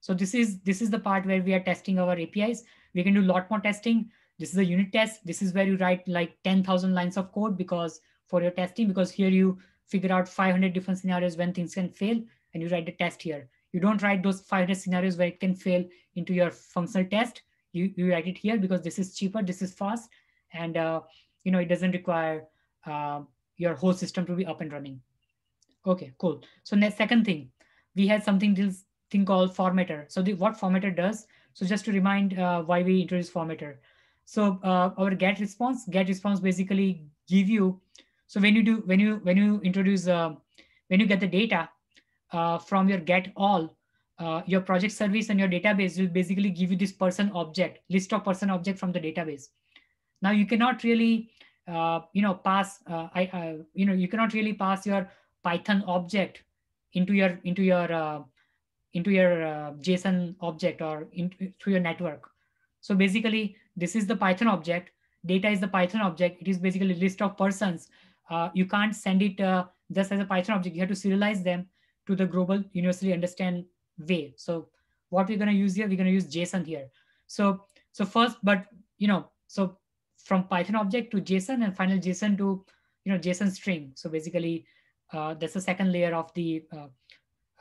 so this is this is the part where we are testing our apis we can do a lot more testing this is a unit test this is where you write like 10000 lines of code because for your testing because here you figure out 500 different scenarios when things can fail, and you write the test here. You don't write those 500 scenarios where it can fail into your functional test. You, you write it here because this is cheaper, this is fast, and uh, you know it doesn't require uh, your whole system to be up and running. Okay, cool. So next second thing, we had something this thing called formatter. So the, what formatter does, so just to remind uh, why we introduce formatter. So uh, our get response, get response basically give you so when you do, when you when you introduce, uh, when you get the data uh, from your get all, uh, your project service and your database will basically give you this person object, list of person object from the database. Now you cannot really, uh, you know, pass, uh, I, uh, you know, you cannot really pass your Python object into your into your into your JSON object or into through your network. So basically, this is the Python object. Data is the Python object. It is basically a list of persons uh, you can't send it uh, just as a Python object. You have to serialize them to the global universally understand way. So what we're going to use here, we're going to use JSON here. So so first, but you know, so from Python object to JSON and final JSON to you know JSON string. So basically, uh, that's the second layer of the uh,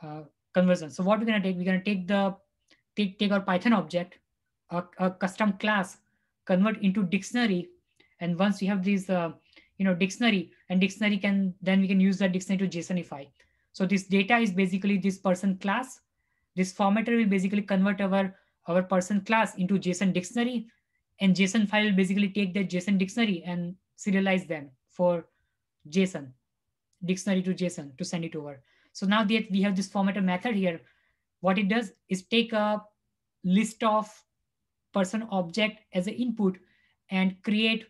uh, conversion. So what we're going to take, we're going to take the take take our Python object, a, a custom class, convert into dictionary, and once we have these uh, you know dictionary and dictionary can then we can use that dictionary to jsonify so this data is basically this person class this formatter will basically convert our our person class into json dictionary and json file will basically take that json dictionary and serialize them for json dictionary to json to send it over so now that we have this formatter method here what it does is take a list of person object as an input and create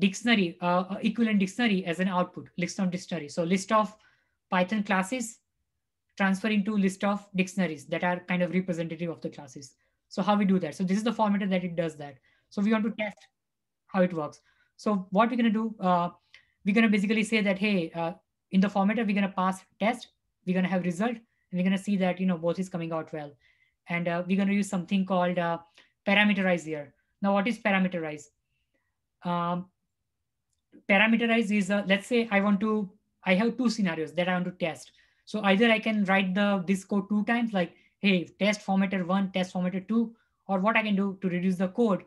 dictionary, uh, uh, equivalent dictionary as an output, list of dictionary. So list of Python classes transferring to list of dictionaries that are kind of representative of the classes. So how we do that? So this is the formatter that it does that. So we want to test how it works. So what we're gonna do, uh, we're gonna basically say that, hey, uh, in the formatter, we're gonna pass test, we're gonna have result, and we're gonna see that, you know, both is coming out well. And uh, we're gonna use something called uh, parameterize here. Now, what is parameterize? Um, parameterize is, uh, let's say I want to, I have two scenarios that I want to test. So either I can write the this code two times, like, hey, test formatter one, test formatter two, or what I can do to reduce the code.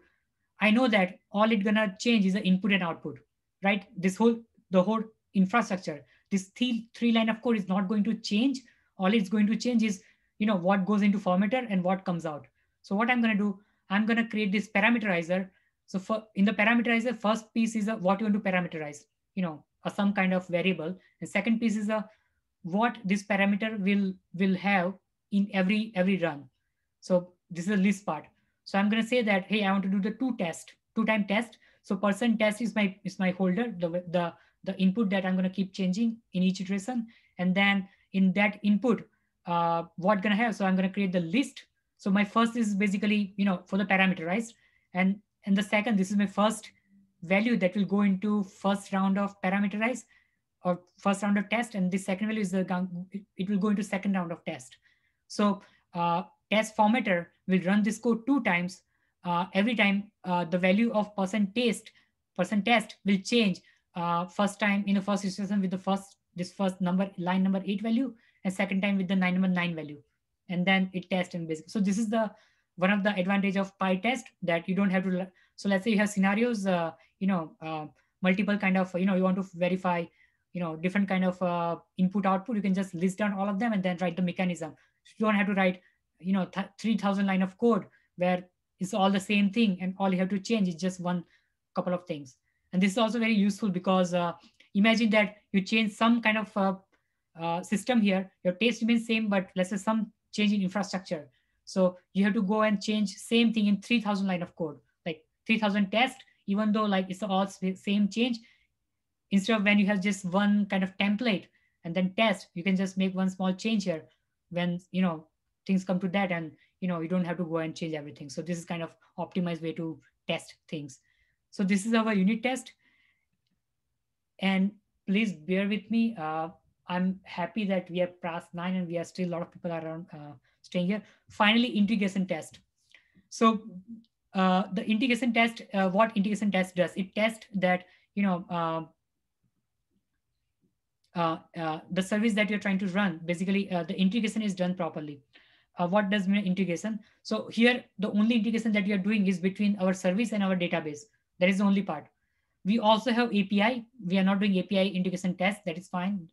I know that all it's gonna change is the input and output, right? This whole, the whole infrastructure, this three, three line of code is not going to change. All it's going to change is, you know, what goes into formatter and what comes out. So what I'm gonna do, I'm gonna create this parameterizer so for in the parameterizer, first piece is a, what you want to parameterize, you know, some kind of variable. The second piece is a, what this parameter will will have in every every run. So this is the list part. So I'm going to say that, hey, I want to do the two test, two time test. So percent test is my is my holder, the, the, the input that I'm going to keep changing in each iteration. And then in that input, uh, what gonna have? So I'm gonna create the list. So my first is basically, you know, for the parameterized. And and the second, this is my first value that will go into first round of parameterize or first round of test. And the second value is the, it will go into second round of test. So uh, test formatter will run this code two times. Uh, every time uh, the value of percent test, percent test will change uh, first time in the first iteration with the first, this first number, line number eight value, and second time with the nine number nine value. And then it tests and basic. So this is the one of the advantage of PyTest that you don't have to, so let's say you have scenarios, uh, you know, uh, multiple kind of, you know, you want to verify, you know, different kind of uh, input output, you can just list down all of them and then write the mechanism. So you don't have to write, you know, 3000 line of code where it's all the same thing and all you have to change is just one couple of things. And this is also very useful because uh, imagine that you change some kind of uh, uh, system here, your taste remains same, but let's say some change in infrastructure so you have to go and change same thing in 3000 line of code, like 3000 test, even though like it's all same change, instead of when you have just one kind of template and then test, you can just make one small change here when, you know, things come to that and, you know, you don't have to go and change everything. So this is kind of optimized way to test things. So this is our unit test. And please bear with me. Uh, I'm happy that we have passed nine and we are still a lot of people around uh, staying here. Finally, integration test. So uh, the integration test, uh, what integration test does, it tests that, you know, uh, uh, uh the service that you're trying to run, basically uh, the integration is done properly. what does mean integration? So here, the only integration that you're doing is between our service and our database. That is the only part. We also have API. We are not doing API integration test. That is fine.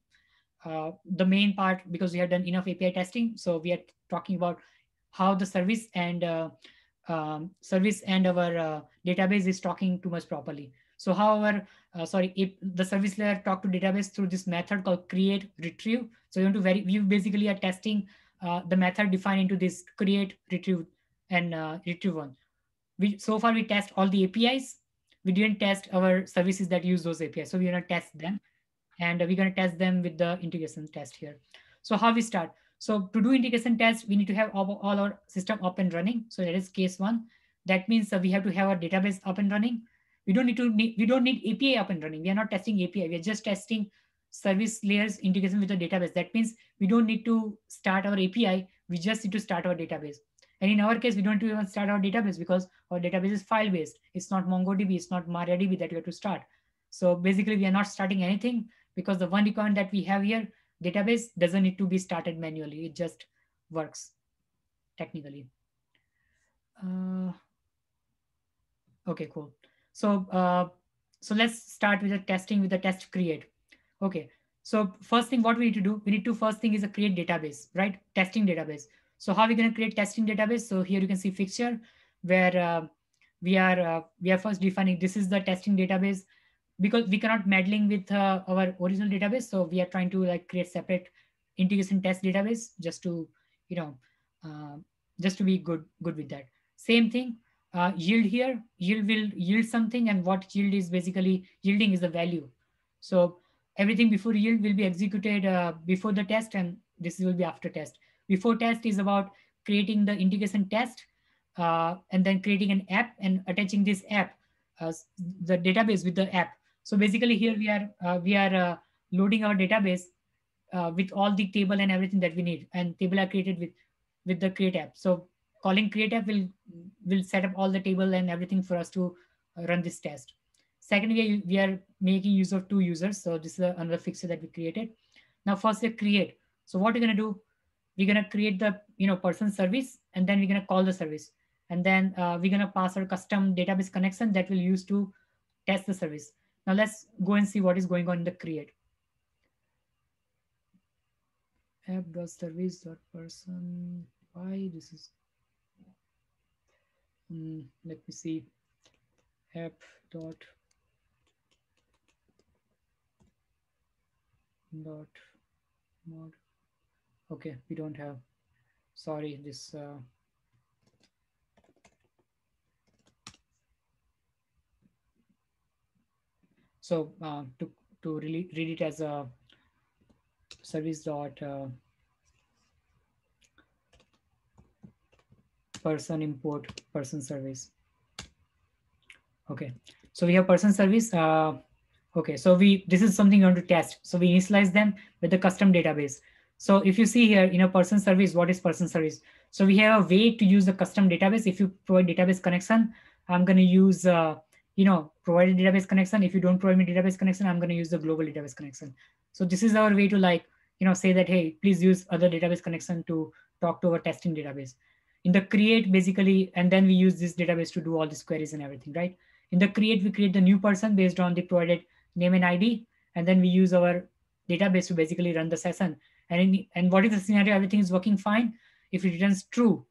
Uh, the main part because we have done enough API testing. So we are talking about how the service and uh, um, service and our uh, database is talking too much properly. So however, uh, sorry, if the service layer talk to database through this method called create retrieve. So you want to very, you basically are testing uh, the method defined into this create retrieve and retrieve one. We, so far we test all the APIs. We didn't test our services that use those APIs. So we are not test them and we're gonna test them with the integration test here. So how we start? So to do integration test, we need to have all, our system up and running. So that is case one. That means we have to have our database up and running. We don't need to need, we don't need API up and running. We are not testing API. We are just testing service layers integration with the database. That means we don't need to start our API. We just need to start our database. And in our case, we don't even start our database because our database is file-based. It's not MongoDB, it's not MariaDB that we have to start. So basically we are not starting anything because the one requirement that we have here, database doesn't need to be started manually. It just works technically. Uh, okay, cool. So, uh, so let's start with the testing with the test create. Okay. So first thing, what we need to do, we need to first thing is a create database, right? Testing database. So how are we going to create testing database? So here you can see fixture where uh, we are uh, we are first defining this is the testing database because we cannot meddling with uh, our original database. So we are trying to like create separate integration test database just to, you know, uh, just to be good, good with that. Same thing, uh, yield here, yield will yield something and what yield is basically, yielding is the value. So everything before yield will be executed uh, before the test and this will be after test. Before test is about creating the integration test uh, and then creating an app and attaching this app, uh, the database with the app so basically here we are, uh, we are uh, loading our database uh, with all the table and everything that we need and table are created with, with the create app. So calling create app will, will set up all the table and everything for us to uh, run this test. Second, we are, we are making use of two users. So this is another fixture that we created. Now first the create. So what we're gonna do, we're gonna create the you know person service and then we're gonna call the service. And then uh, we're gonna pass our custom database connection that we'll use to test the service. Now let's go and see what is going on in the create. app.service.person, why this is, mm, let me see, app dot dot mod okay we don't have sorry this uh, So uh, to, to really read it as a service dot uh, person import person service. Okay, so we have person service. Uh, okay, so we this is something you want to test. So we initialize them with the custom database. So if you see here in a person service, what is person service? So we have a way to use the custom database. If you provide database connection, I'm going to use uh, you know, provide a database connection. If you don't provide me database connection, I'm going to use the global database connection. So this is our way to like, you know, say that, hey, please use other database connection to talk to our testing database. In the create basically, and then we use this database to do all these queries and everything, right? In the create, we create the new person based on the provided name and ID, and then we use our database to basically run the session. And in, and what is the scenario? Everything is working fine. If it returns true,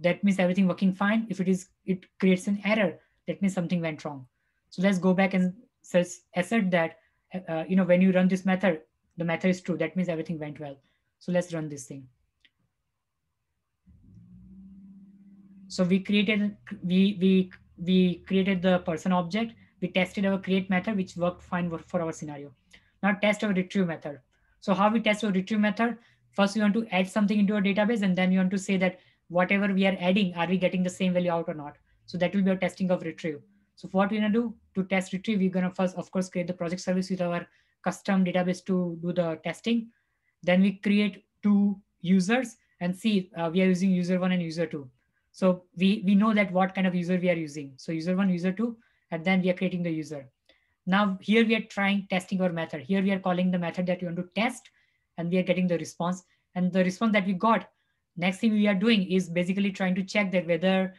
that means everything working fine. If it is, it creates an error that means something went wrong so let's go back and assert that uh, you know when you run this method the method is true that means everything went well so let's run this thing so we created we we we created the person object we tested our create method which worked fine for our scenario now test our retrieve method so how we test our retrieve method first we want to add something into our database and then we want to say that whatever we are adding are we getting the same value out or not so that will be our testing of retrieve. So what we're gonna do to test retrieve, we're gonna first, of course, create the project service with our custom database to do the testing. Then we create two users and see uh, we are using user one and user two. So we, we know that what kind of user we are using. So user one, user two, and then we are creating the user. Now here we are trying testing our method. Here we are calling the method that we want to test and we are getting the response. And the response that we got, next thing we are doing is basically trying to check that whether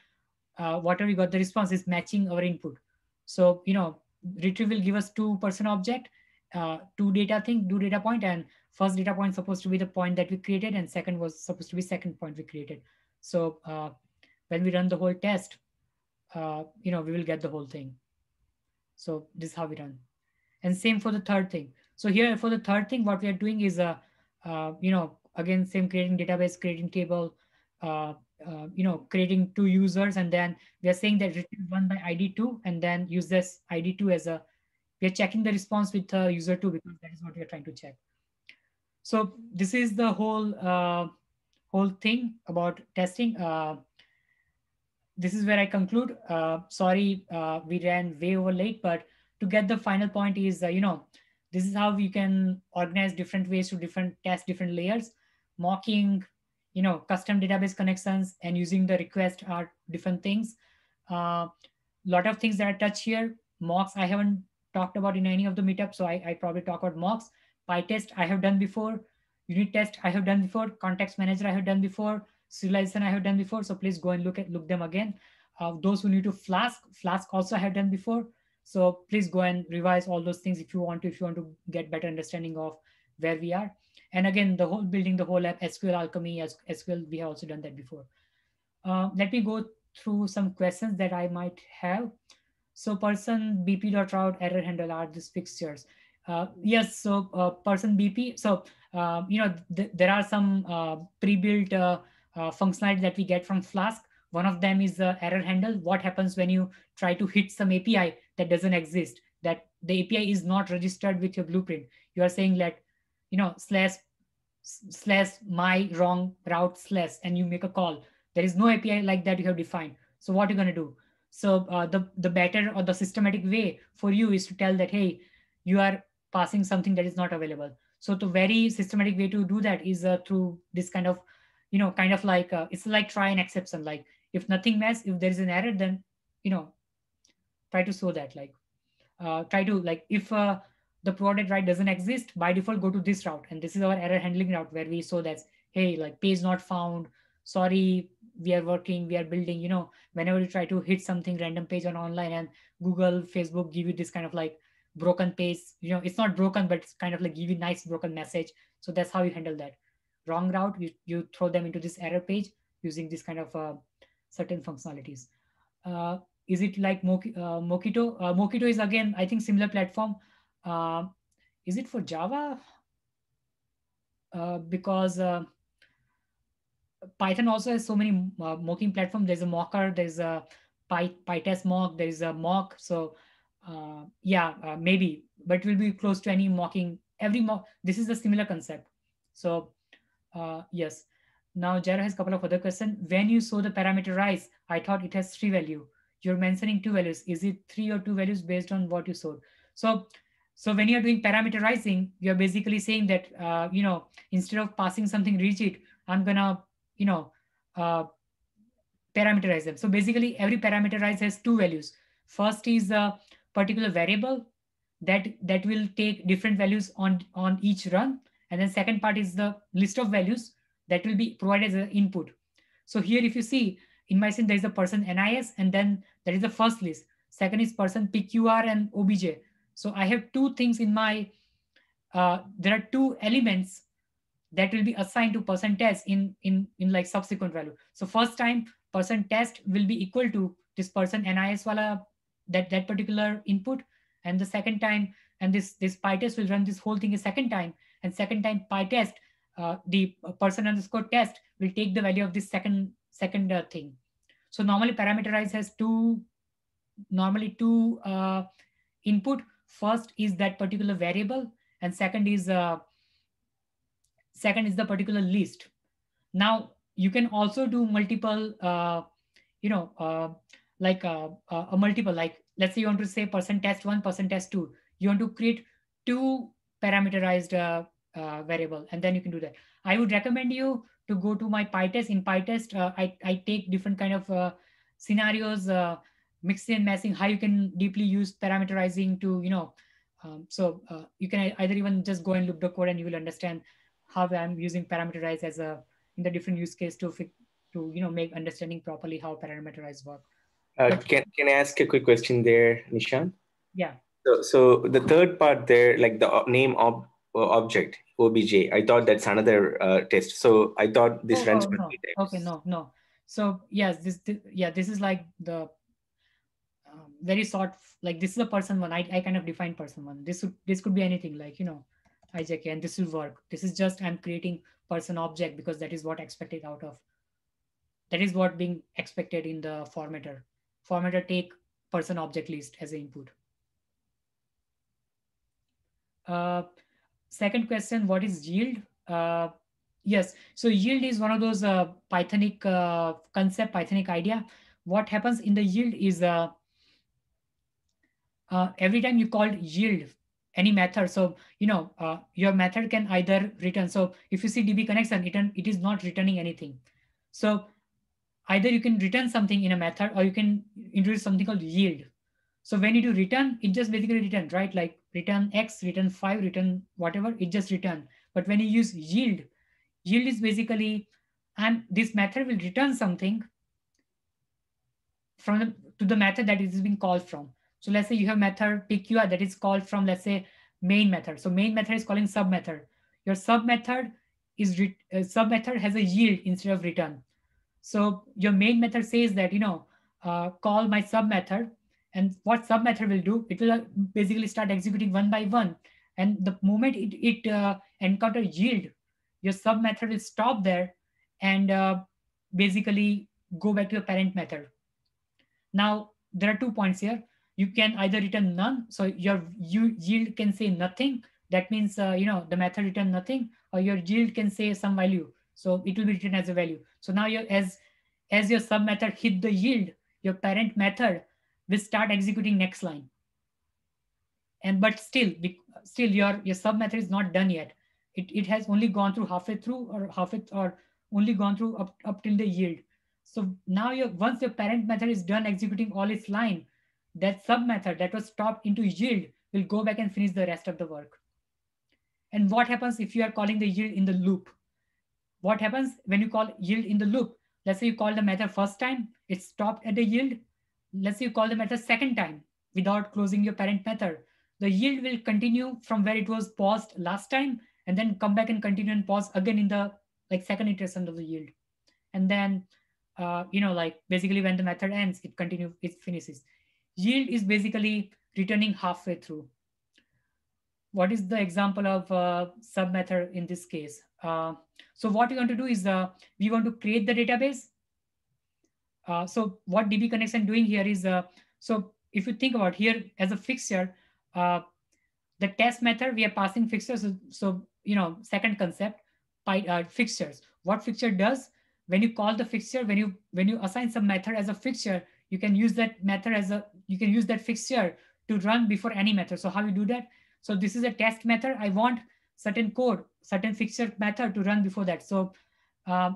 uh, whatever we got the response is matching our input. So, you know, retrieve will give us two person object, uh, two data thing, two data point, and first data point supposed to be the point that we created, and second was supposed to be second point we created. So uh, when we run the whole test, uh, you know, we will get the whole thing. So this is how we run. And same for the third thing. So here for the third thing, what we are doing is, uh, uh you know, again, same creating database, creating table, uh, uh, you know, creating two users and then we are saying that retrieve one by ID2 and then use this ID2 as a, we are checking the response with user two because that is what we are trying to check. So this is the whole, uh, whole thing about testing. Uh, this is where I conclude. Uh, sorry, uh, we ran way over late, but to get the final point is, uh, you know, this is how you can organize different ways to different test different layers, mocking, you know, custom database connections and using the request are different things. A uh, lot of things that I touch here, mocks I haven't talked about in any of the meetups, so I, I probably talk about mocks. PyTest I have done before, unit test I have done before, context manager I have done before, serialization I have done before. So please go and look at look them again. Uh, those who need to Flask, Flask also I have done before. So please go and revise all those things if you want to, if you want to get better understanding of where we are. And again, the whole building the whole app, SQL Alchemy, SQL, we have also done that before. Uh, let me go through some questions that I might have. So person bp.route error handle are these fixtures. Uh, yes, so uh, person bp, so uh, you know, th there are some uh, pre-built uh, functionality that we get from Flask. One of them is the error handle. What happens when you try to hit some API that doesn't exist, that the API is not registered with your blueprint. You are saying that you know, slash slash my wrong route slash, and you make a call. There is no API like that you have defined. So what are you gonna do? So uh, the the better or the systematic way for you is to tell that hey, you are passing something that is not available. So the very systematic way to do that is uh, through this kind of, you know, kind of like uh, it's like try and exception. Like if nothing matches, if there is an error, then you know, try to show that. Like uh, try to like if uh, the product right doesn't exist, by default, go to this route. And this is our error handling route where we saw that, hey, like page not found, sorry, we are working, we are building, you know, whenever you try to hit something random page on online and Google, Facebook give you this kind of like broken page, you know, it's not broken, but it's kind of like give you nice broken message. So that's how you handle that. Wrong route, you, you throw them into this error page using this kind of uh, certain functionalities. Uh, is it like Mok uh, Mokito? Uh, Mokito is again, I think similar platform. Uh, is it for Java? Uh, because uh, Python also has so many uh, mocking platforms. There's a mocker, there's a Py, PyTest mock, there's a mock. So uh, yeah, maybe, but it will be close to any mocking. Every mock, this is a similar concept. So yes. Now Jero has a couple of other questions. When you saw the parameter rise, I thought it has three value. You're mentioning two values. Is it three or two values based on what you saw? So so when you're doing parameterizing, you're basically saying that, uh, you know, instead of passing something rigid, I'm gonna, you know, uh, parameterize them. So basically every parameterize has two values. First is a particular variable that, that will take different values on, on each run. And then second part is the list of values that will be provided as an input. So here, if you see in my scene, there is a person NIS, and then there is the first list. Second is person PQR and OBJ. So I have two things in my, uh, there are two elements that will be assigned to percent test in, in, in like subsequent value. So first time percent test will be equal to this person NIS wala, that, that particular input. And the second time, and this, this PyTest will run this whole thing a second time. And second time PyTest, uh, the person underscore test will take the value of this second, second uh, thing. So normally parameterize has two, normally two uh, input. First is that particular variable, and second is uh, second is the particular list. Now you can also do multiple, uh, you know, uh, like a, uh, uh, a multiple. Like let's say you want to say percent test one, percent test two. You want to create two parameterized uh, variable, and then you can do that. I would recommend you to go to my PyTest. In PyTest, I I take different kind of scenarios mixing and messing. how you can deeply use parameterizing to, you know, um, so uh, you can either even just go and look the code and you will understand how I'm using parameterize as a, in the different use case to, to you know, make understanding properly how parameterize work. Uh, but, can, can I ask a quick question there, Nishan? Yeah. So, so the third part there, like the name of uh, object obj i thought that's another uh, test so i thought this oh, runs oh, no. okay no no so yes this, this, yeah this is like the very short like this is a person one I, I kind of define person one this would this could be anything like you know hijack and this will work this is just i'm creating person object because that is what expected out of that is what being expected in the formatter formatter take person object list as an input uh, second question what is yield uh, yes so yield is one of those uh, pythonic uh, concept pythonic idea what happens in the yield is uh, uh, every time you called yield any method so you know uh, your method can either return so if you see db connection it, it is not returning anything so either you can return something in a method or you can introduce something called yield so when you do return it just basically return right like return x return 5 return whatever it just return but when you use yield yield is basically and this method will return something from the, to the method that it is being called from so let's say you have method PQR that is called from, let's say, main method. So main method is calling sub method. Your sub method is uh, sub method has a yield instead of return. So your main method says that, you know, uh, call my sub method and what sub method will do, it will uh, basically start executing one by one. And the moment it, it uh, encounter yield, your sub method will stop there and uh, basically go back to your parent method. Now, there are two points here you can either return none so your yield can say nothing that means uh, you know the method return nothing or your yield can say some value so it will be written as a value so now your as as your sub method hit the yield your parent method will start executing next line and but still still your your sub method is not done yet it, it has only gone through halfway through or halfway or only gone through up, up till the yield so now your once your parent method is done executing all its line that sub method that was stopped into yield will go back and finish the rest of the work. And what happens if you are calling the yield in the loop? What happens when you call yield in the loop? Let's say you call the method first time, it's stopped at the yield. Let's say you call the method second time without closing your parent method. The yield will continue from where it was paused last time and then come back and continue and pause again in the like second iteration of the yield. And then, uh, you know, like basically when the method ends, it continues, it finishes yield is basically returning halfway through. What is the example of uh, sub method in this case? Uh, so what we want to do is uh, we want to create the database. Uh, so what DB connection doing here is, uh, so if you think about here as a fixture, uh, the test method, we are passing fixtures. So, so you know, second concept, fixtures. What fixture does, when you call the fixture, when you when you assign some method as a fixture, you can use that method as a you can use that fixture to run before any method. So how you do that? So this is a test method. I want certain code, certain fixture method to run before that. So uh,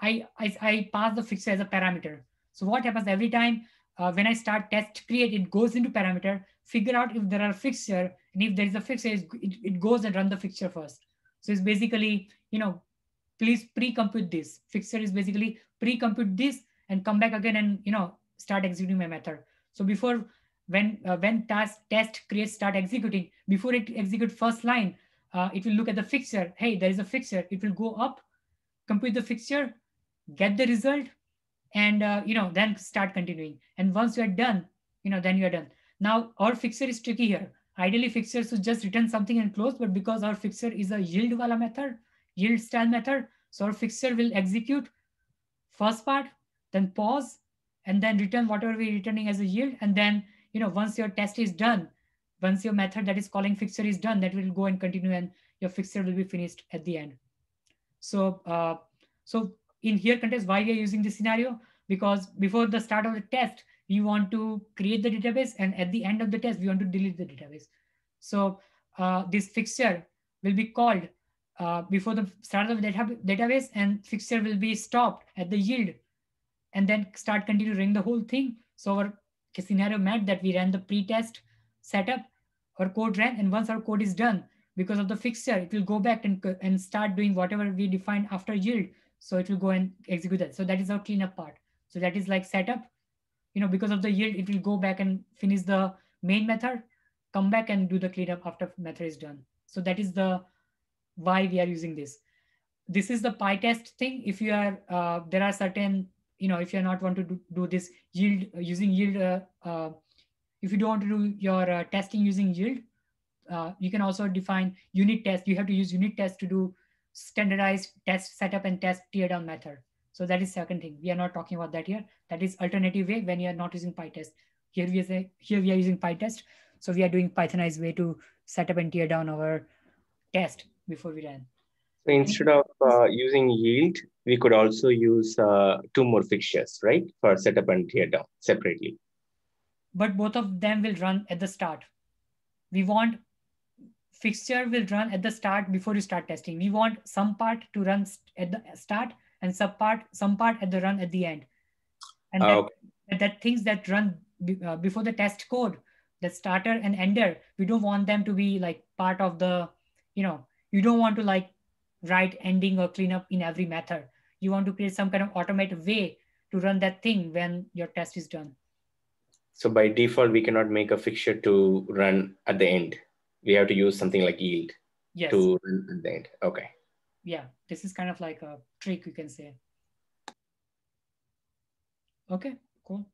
I, I, I, pass the fixture as a parameter. So what happens every time uh, when I start test create, it goes into parameter, figure out if there are fixture, and if there is a fixture, it, it goes and run the fixture first. So it's basically, you know, please pre-compute this. Fixture is basically pre-compute this and come back again and, you know, start executing my method. So before when uh, when task test create start executing, before it execute first line, uh, it will look at the fixture. Hey, there is a fixture. It will go up, compute the fixture, get the result, and uh, you know then start continuing. And once you are done, you know then you are done. Now our fixture is tricky here. Ideally, fixture should just return something and close, but because our fixture is a yield wala method, yield style method, so our fixture will execute first part, then pause, and then return whatever we're returning as a yield. And then, you know, once your test is done, once your method that is calling fixture is done, that will go and continue and your fixture will be finished at the end. So, uh, so in here context, why we are using this scenario? Because before the start of the test, we want to create the database and at the end of the test, we want to delete the database. So uh, this fixture will be called uh, before the start of the data database and fixture will be stopped at the yield and then start continue the whole thing. So our scenario meant that we ran the pretest setup, our code ran, and once our code is done, because of the fixture, it will go back and, and start doing whatever we defined after yield. So it will go and execute that. So that is our cleanup part. So that is like setup, you know, because of the yield, it will go back and finish the main method, come back and do the cleanup after method is done. So that is the why we are using this. This is the PyTest thing. If you are, uh, there are certain you know if you're not want to do, do this yield using yield uh, uh, if you don't want to do your uh, testing using yield you can also define unit test you have to use unit test to do standardized test setup and test tear down method so that is second thing. We are not talking about that here. That is alternative way when you are not using PyTest. Here we are here we are using PyTest. So we are doing Pythonized way to set up and tear down our test before we run. So instead of uh, using yield, we could also use uh, two more fixtures, right, for setup and teardown separately. But both of them will run at the start. We want fixture will run at the start before you start testing. We want some part to run at the start and some part, some part at the run at the end. And ah, that, okay. that things that run uh, before the test code, the starter and ender, we don't want them to be like part of the, you know, you don't want to like write ending or cleanup in every method. You want to create some kind of automated way to run that thing when your test is done. So by default, we cannot make a fixture to run at the end. We have to use something like yield yes. to run at the end. Okay. Yeah, this is kind of like a trick, you can say. Okay, cool.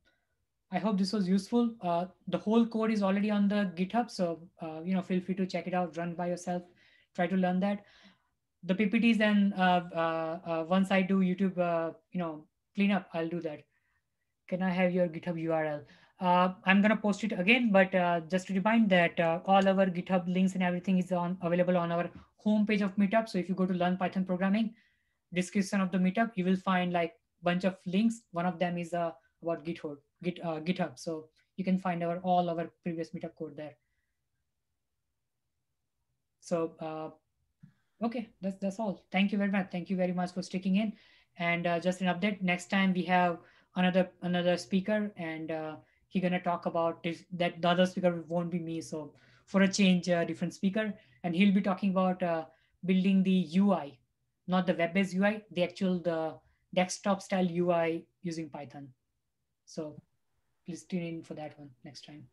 I hope this was useful. Uh, the whole code is already on the GitHub, so uh, you know feel free to check it out, run by yourself, try to learn that the PPTs and uh, uh, uh, once I do YouTube, you know, cleanup, I'll do that. Can I have your GitHub URL? Uh, I'm gonna post it again, but uh, just to remind that uh, all our GitHub links and everything is on available on our homepage of Meetup. So if you go to Learn Python Programming, description of the Meetup, you will find like bunch of links. One of them is about GitHub, Git, GitHub. So you can find our all our previous Meetup code there. So Okay, that's that's all. Thank you very much. Thank you very much for sticking in. And uh, just an update. Next time we have another another speaker, and uh, he's gonna talk about this, that the other speaker won't be me. So for a change, a uh, different speaker, and he'll be talking about uh, building the UI, not the web-based UI, the actual the desktop style UI using Python. So please tune in for that one next time.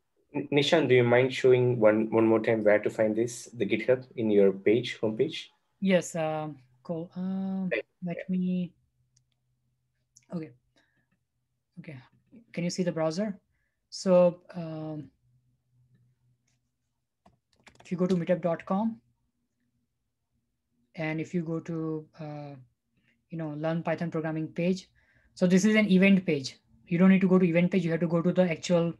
Nishan, do you mind showing one one more time where to find this the GitHub in your page homepage? Yes, um, cool. Um, let me, okay. Okay, can you see the browser? So um, if you go to meetup.com and if you go to, uh, you know, learn Python programming page. So this is an event page. You don't need to go to event page. You have to go to the actual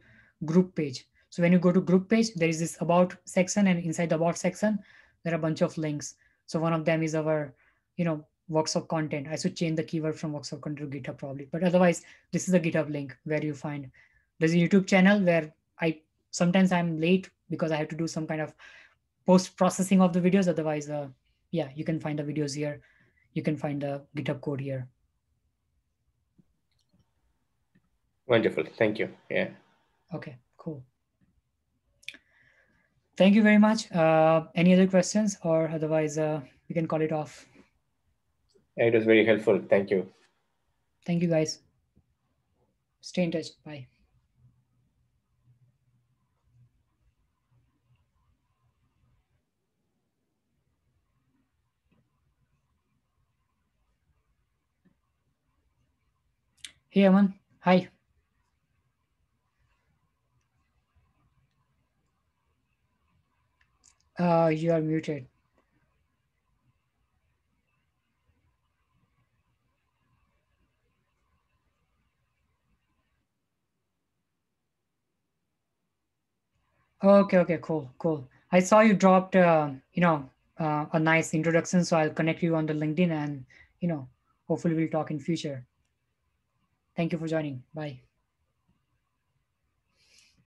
group page. So when you go to group page, there is this about section and inside the about section, there are a bunch of links. So one of them is our, you know, workshop content. I should change the keyword from workshop content to GitHub probably, but otherwise this is the GitHub link where you find there's a YouTube channel where I sometimes I'm late because I have to do some kind of post processing of the videos. Otherwise, uh, yeah, you can find the videos here. You can find the GitHub code here. Wonderful. Thank you. Yeah. Okay thank you very much. Uh, any other questions or otherwise uh, we can call it off. It was very helpful. Thank you. Thank you guys. Stay in touch. Bye. Hey, Aman. Hi. Uh, you are muted. Okay, okay, cool, cool. I saw you dropped, uh, you know, uh, a nice introduction, so I'll connect you on the LinkedIn and, you know, hopefully we'll talk in future. Thank you for joining. Bye.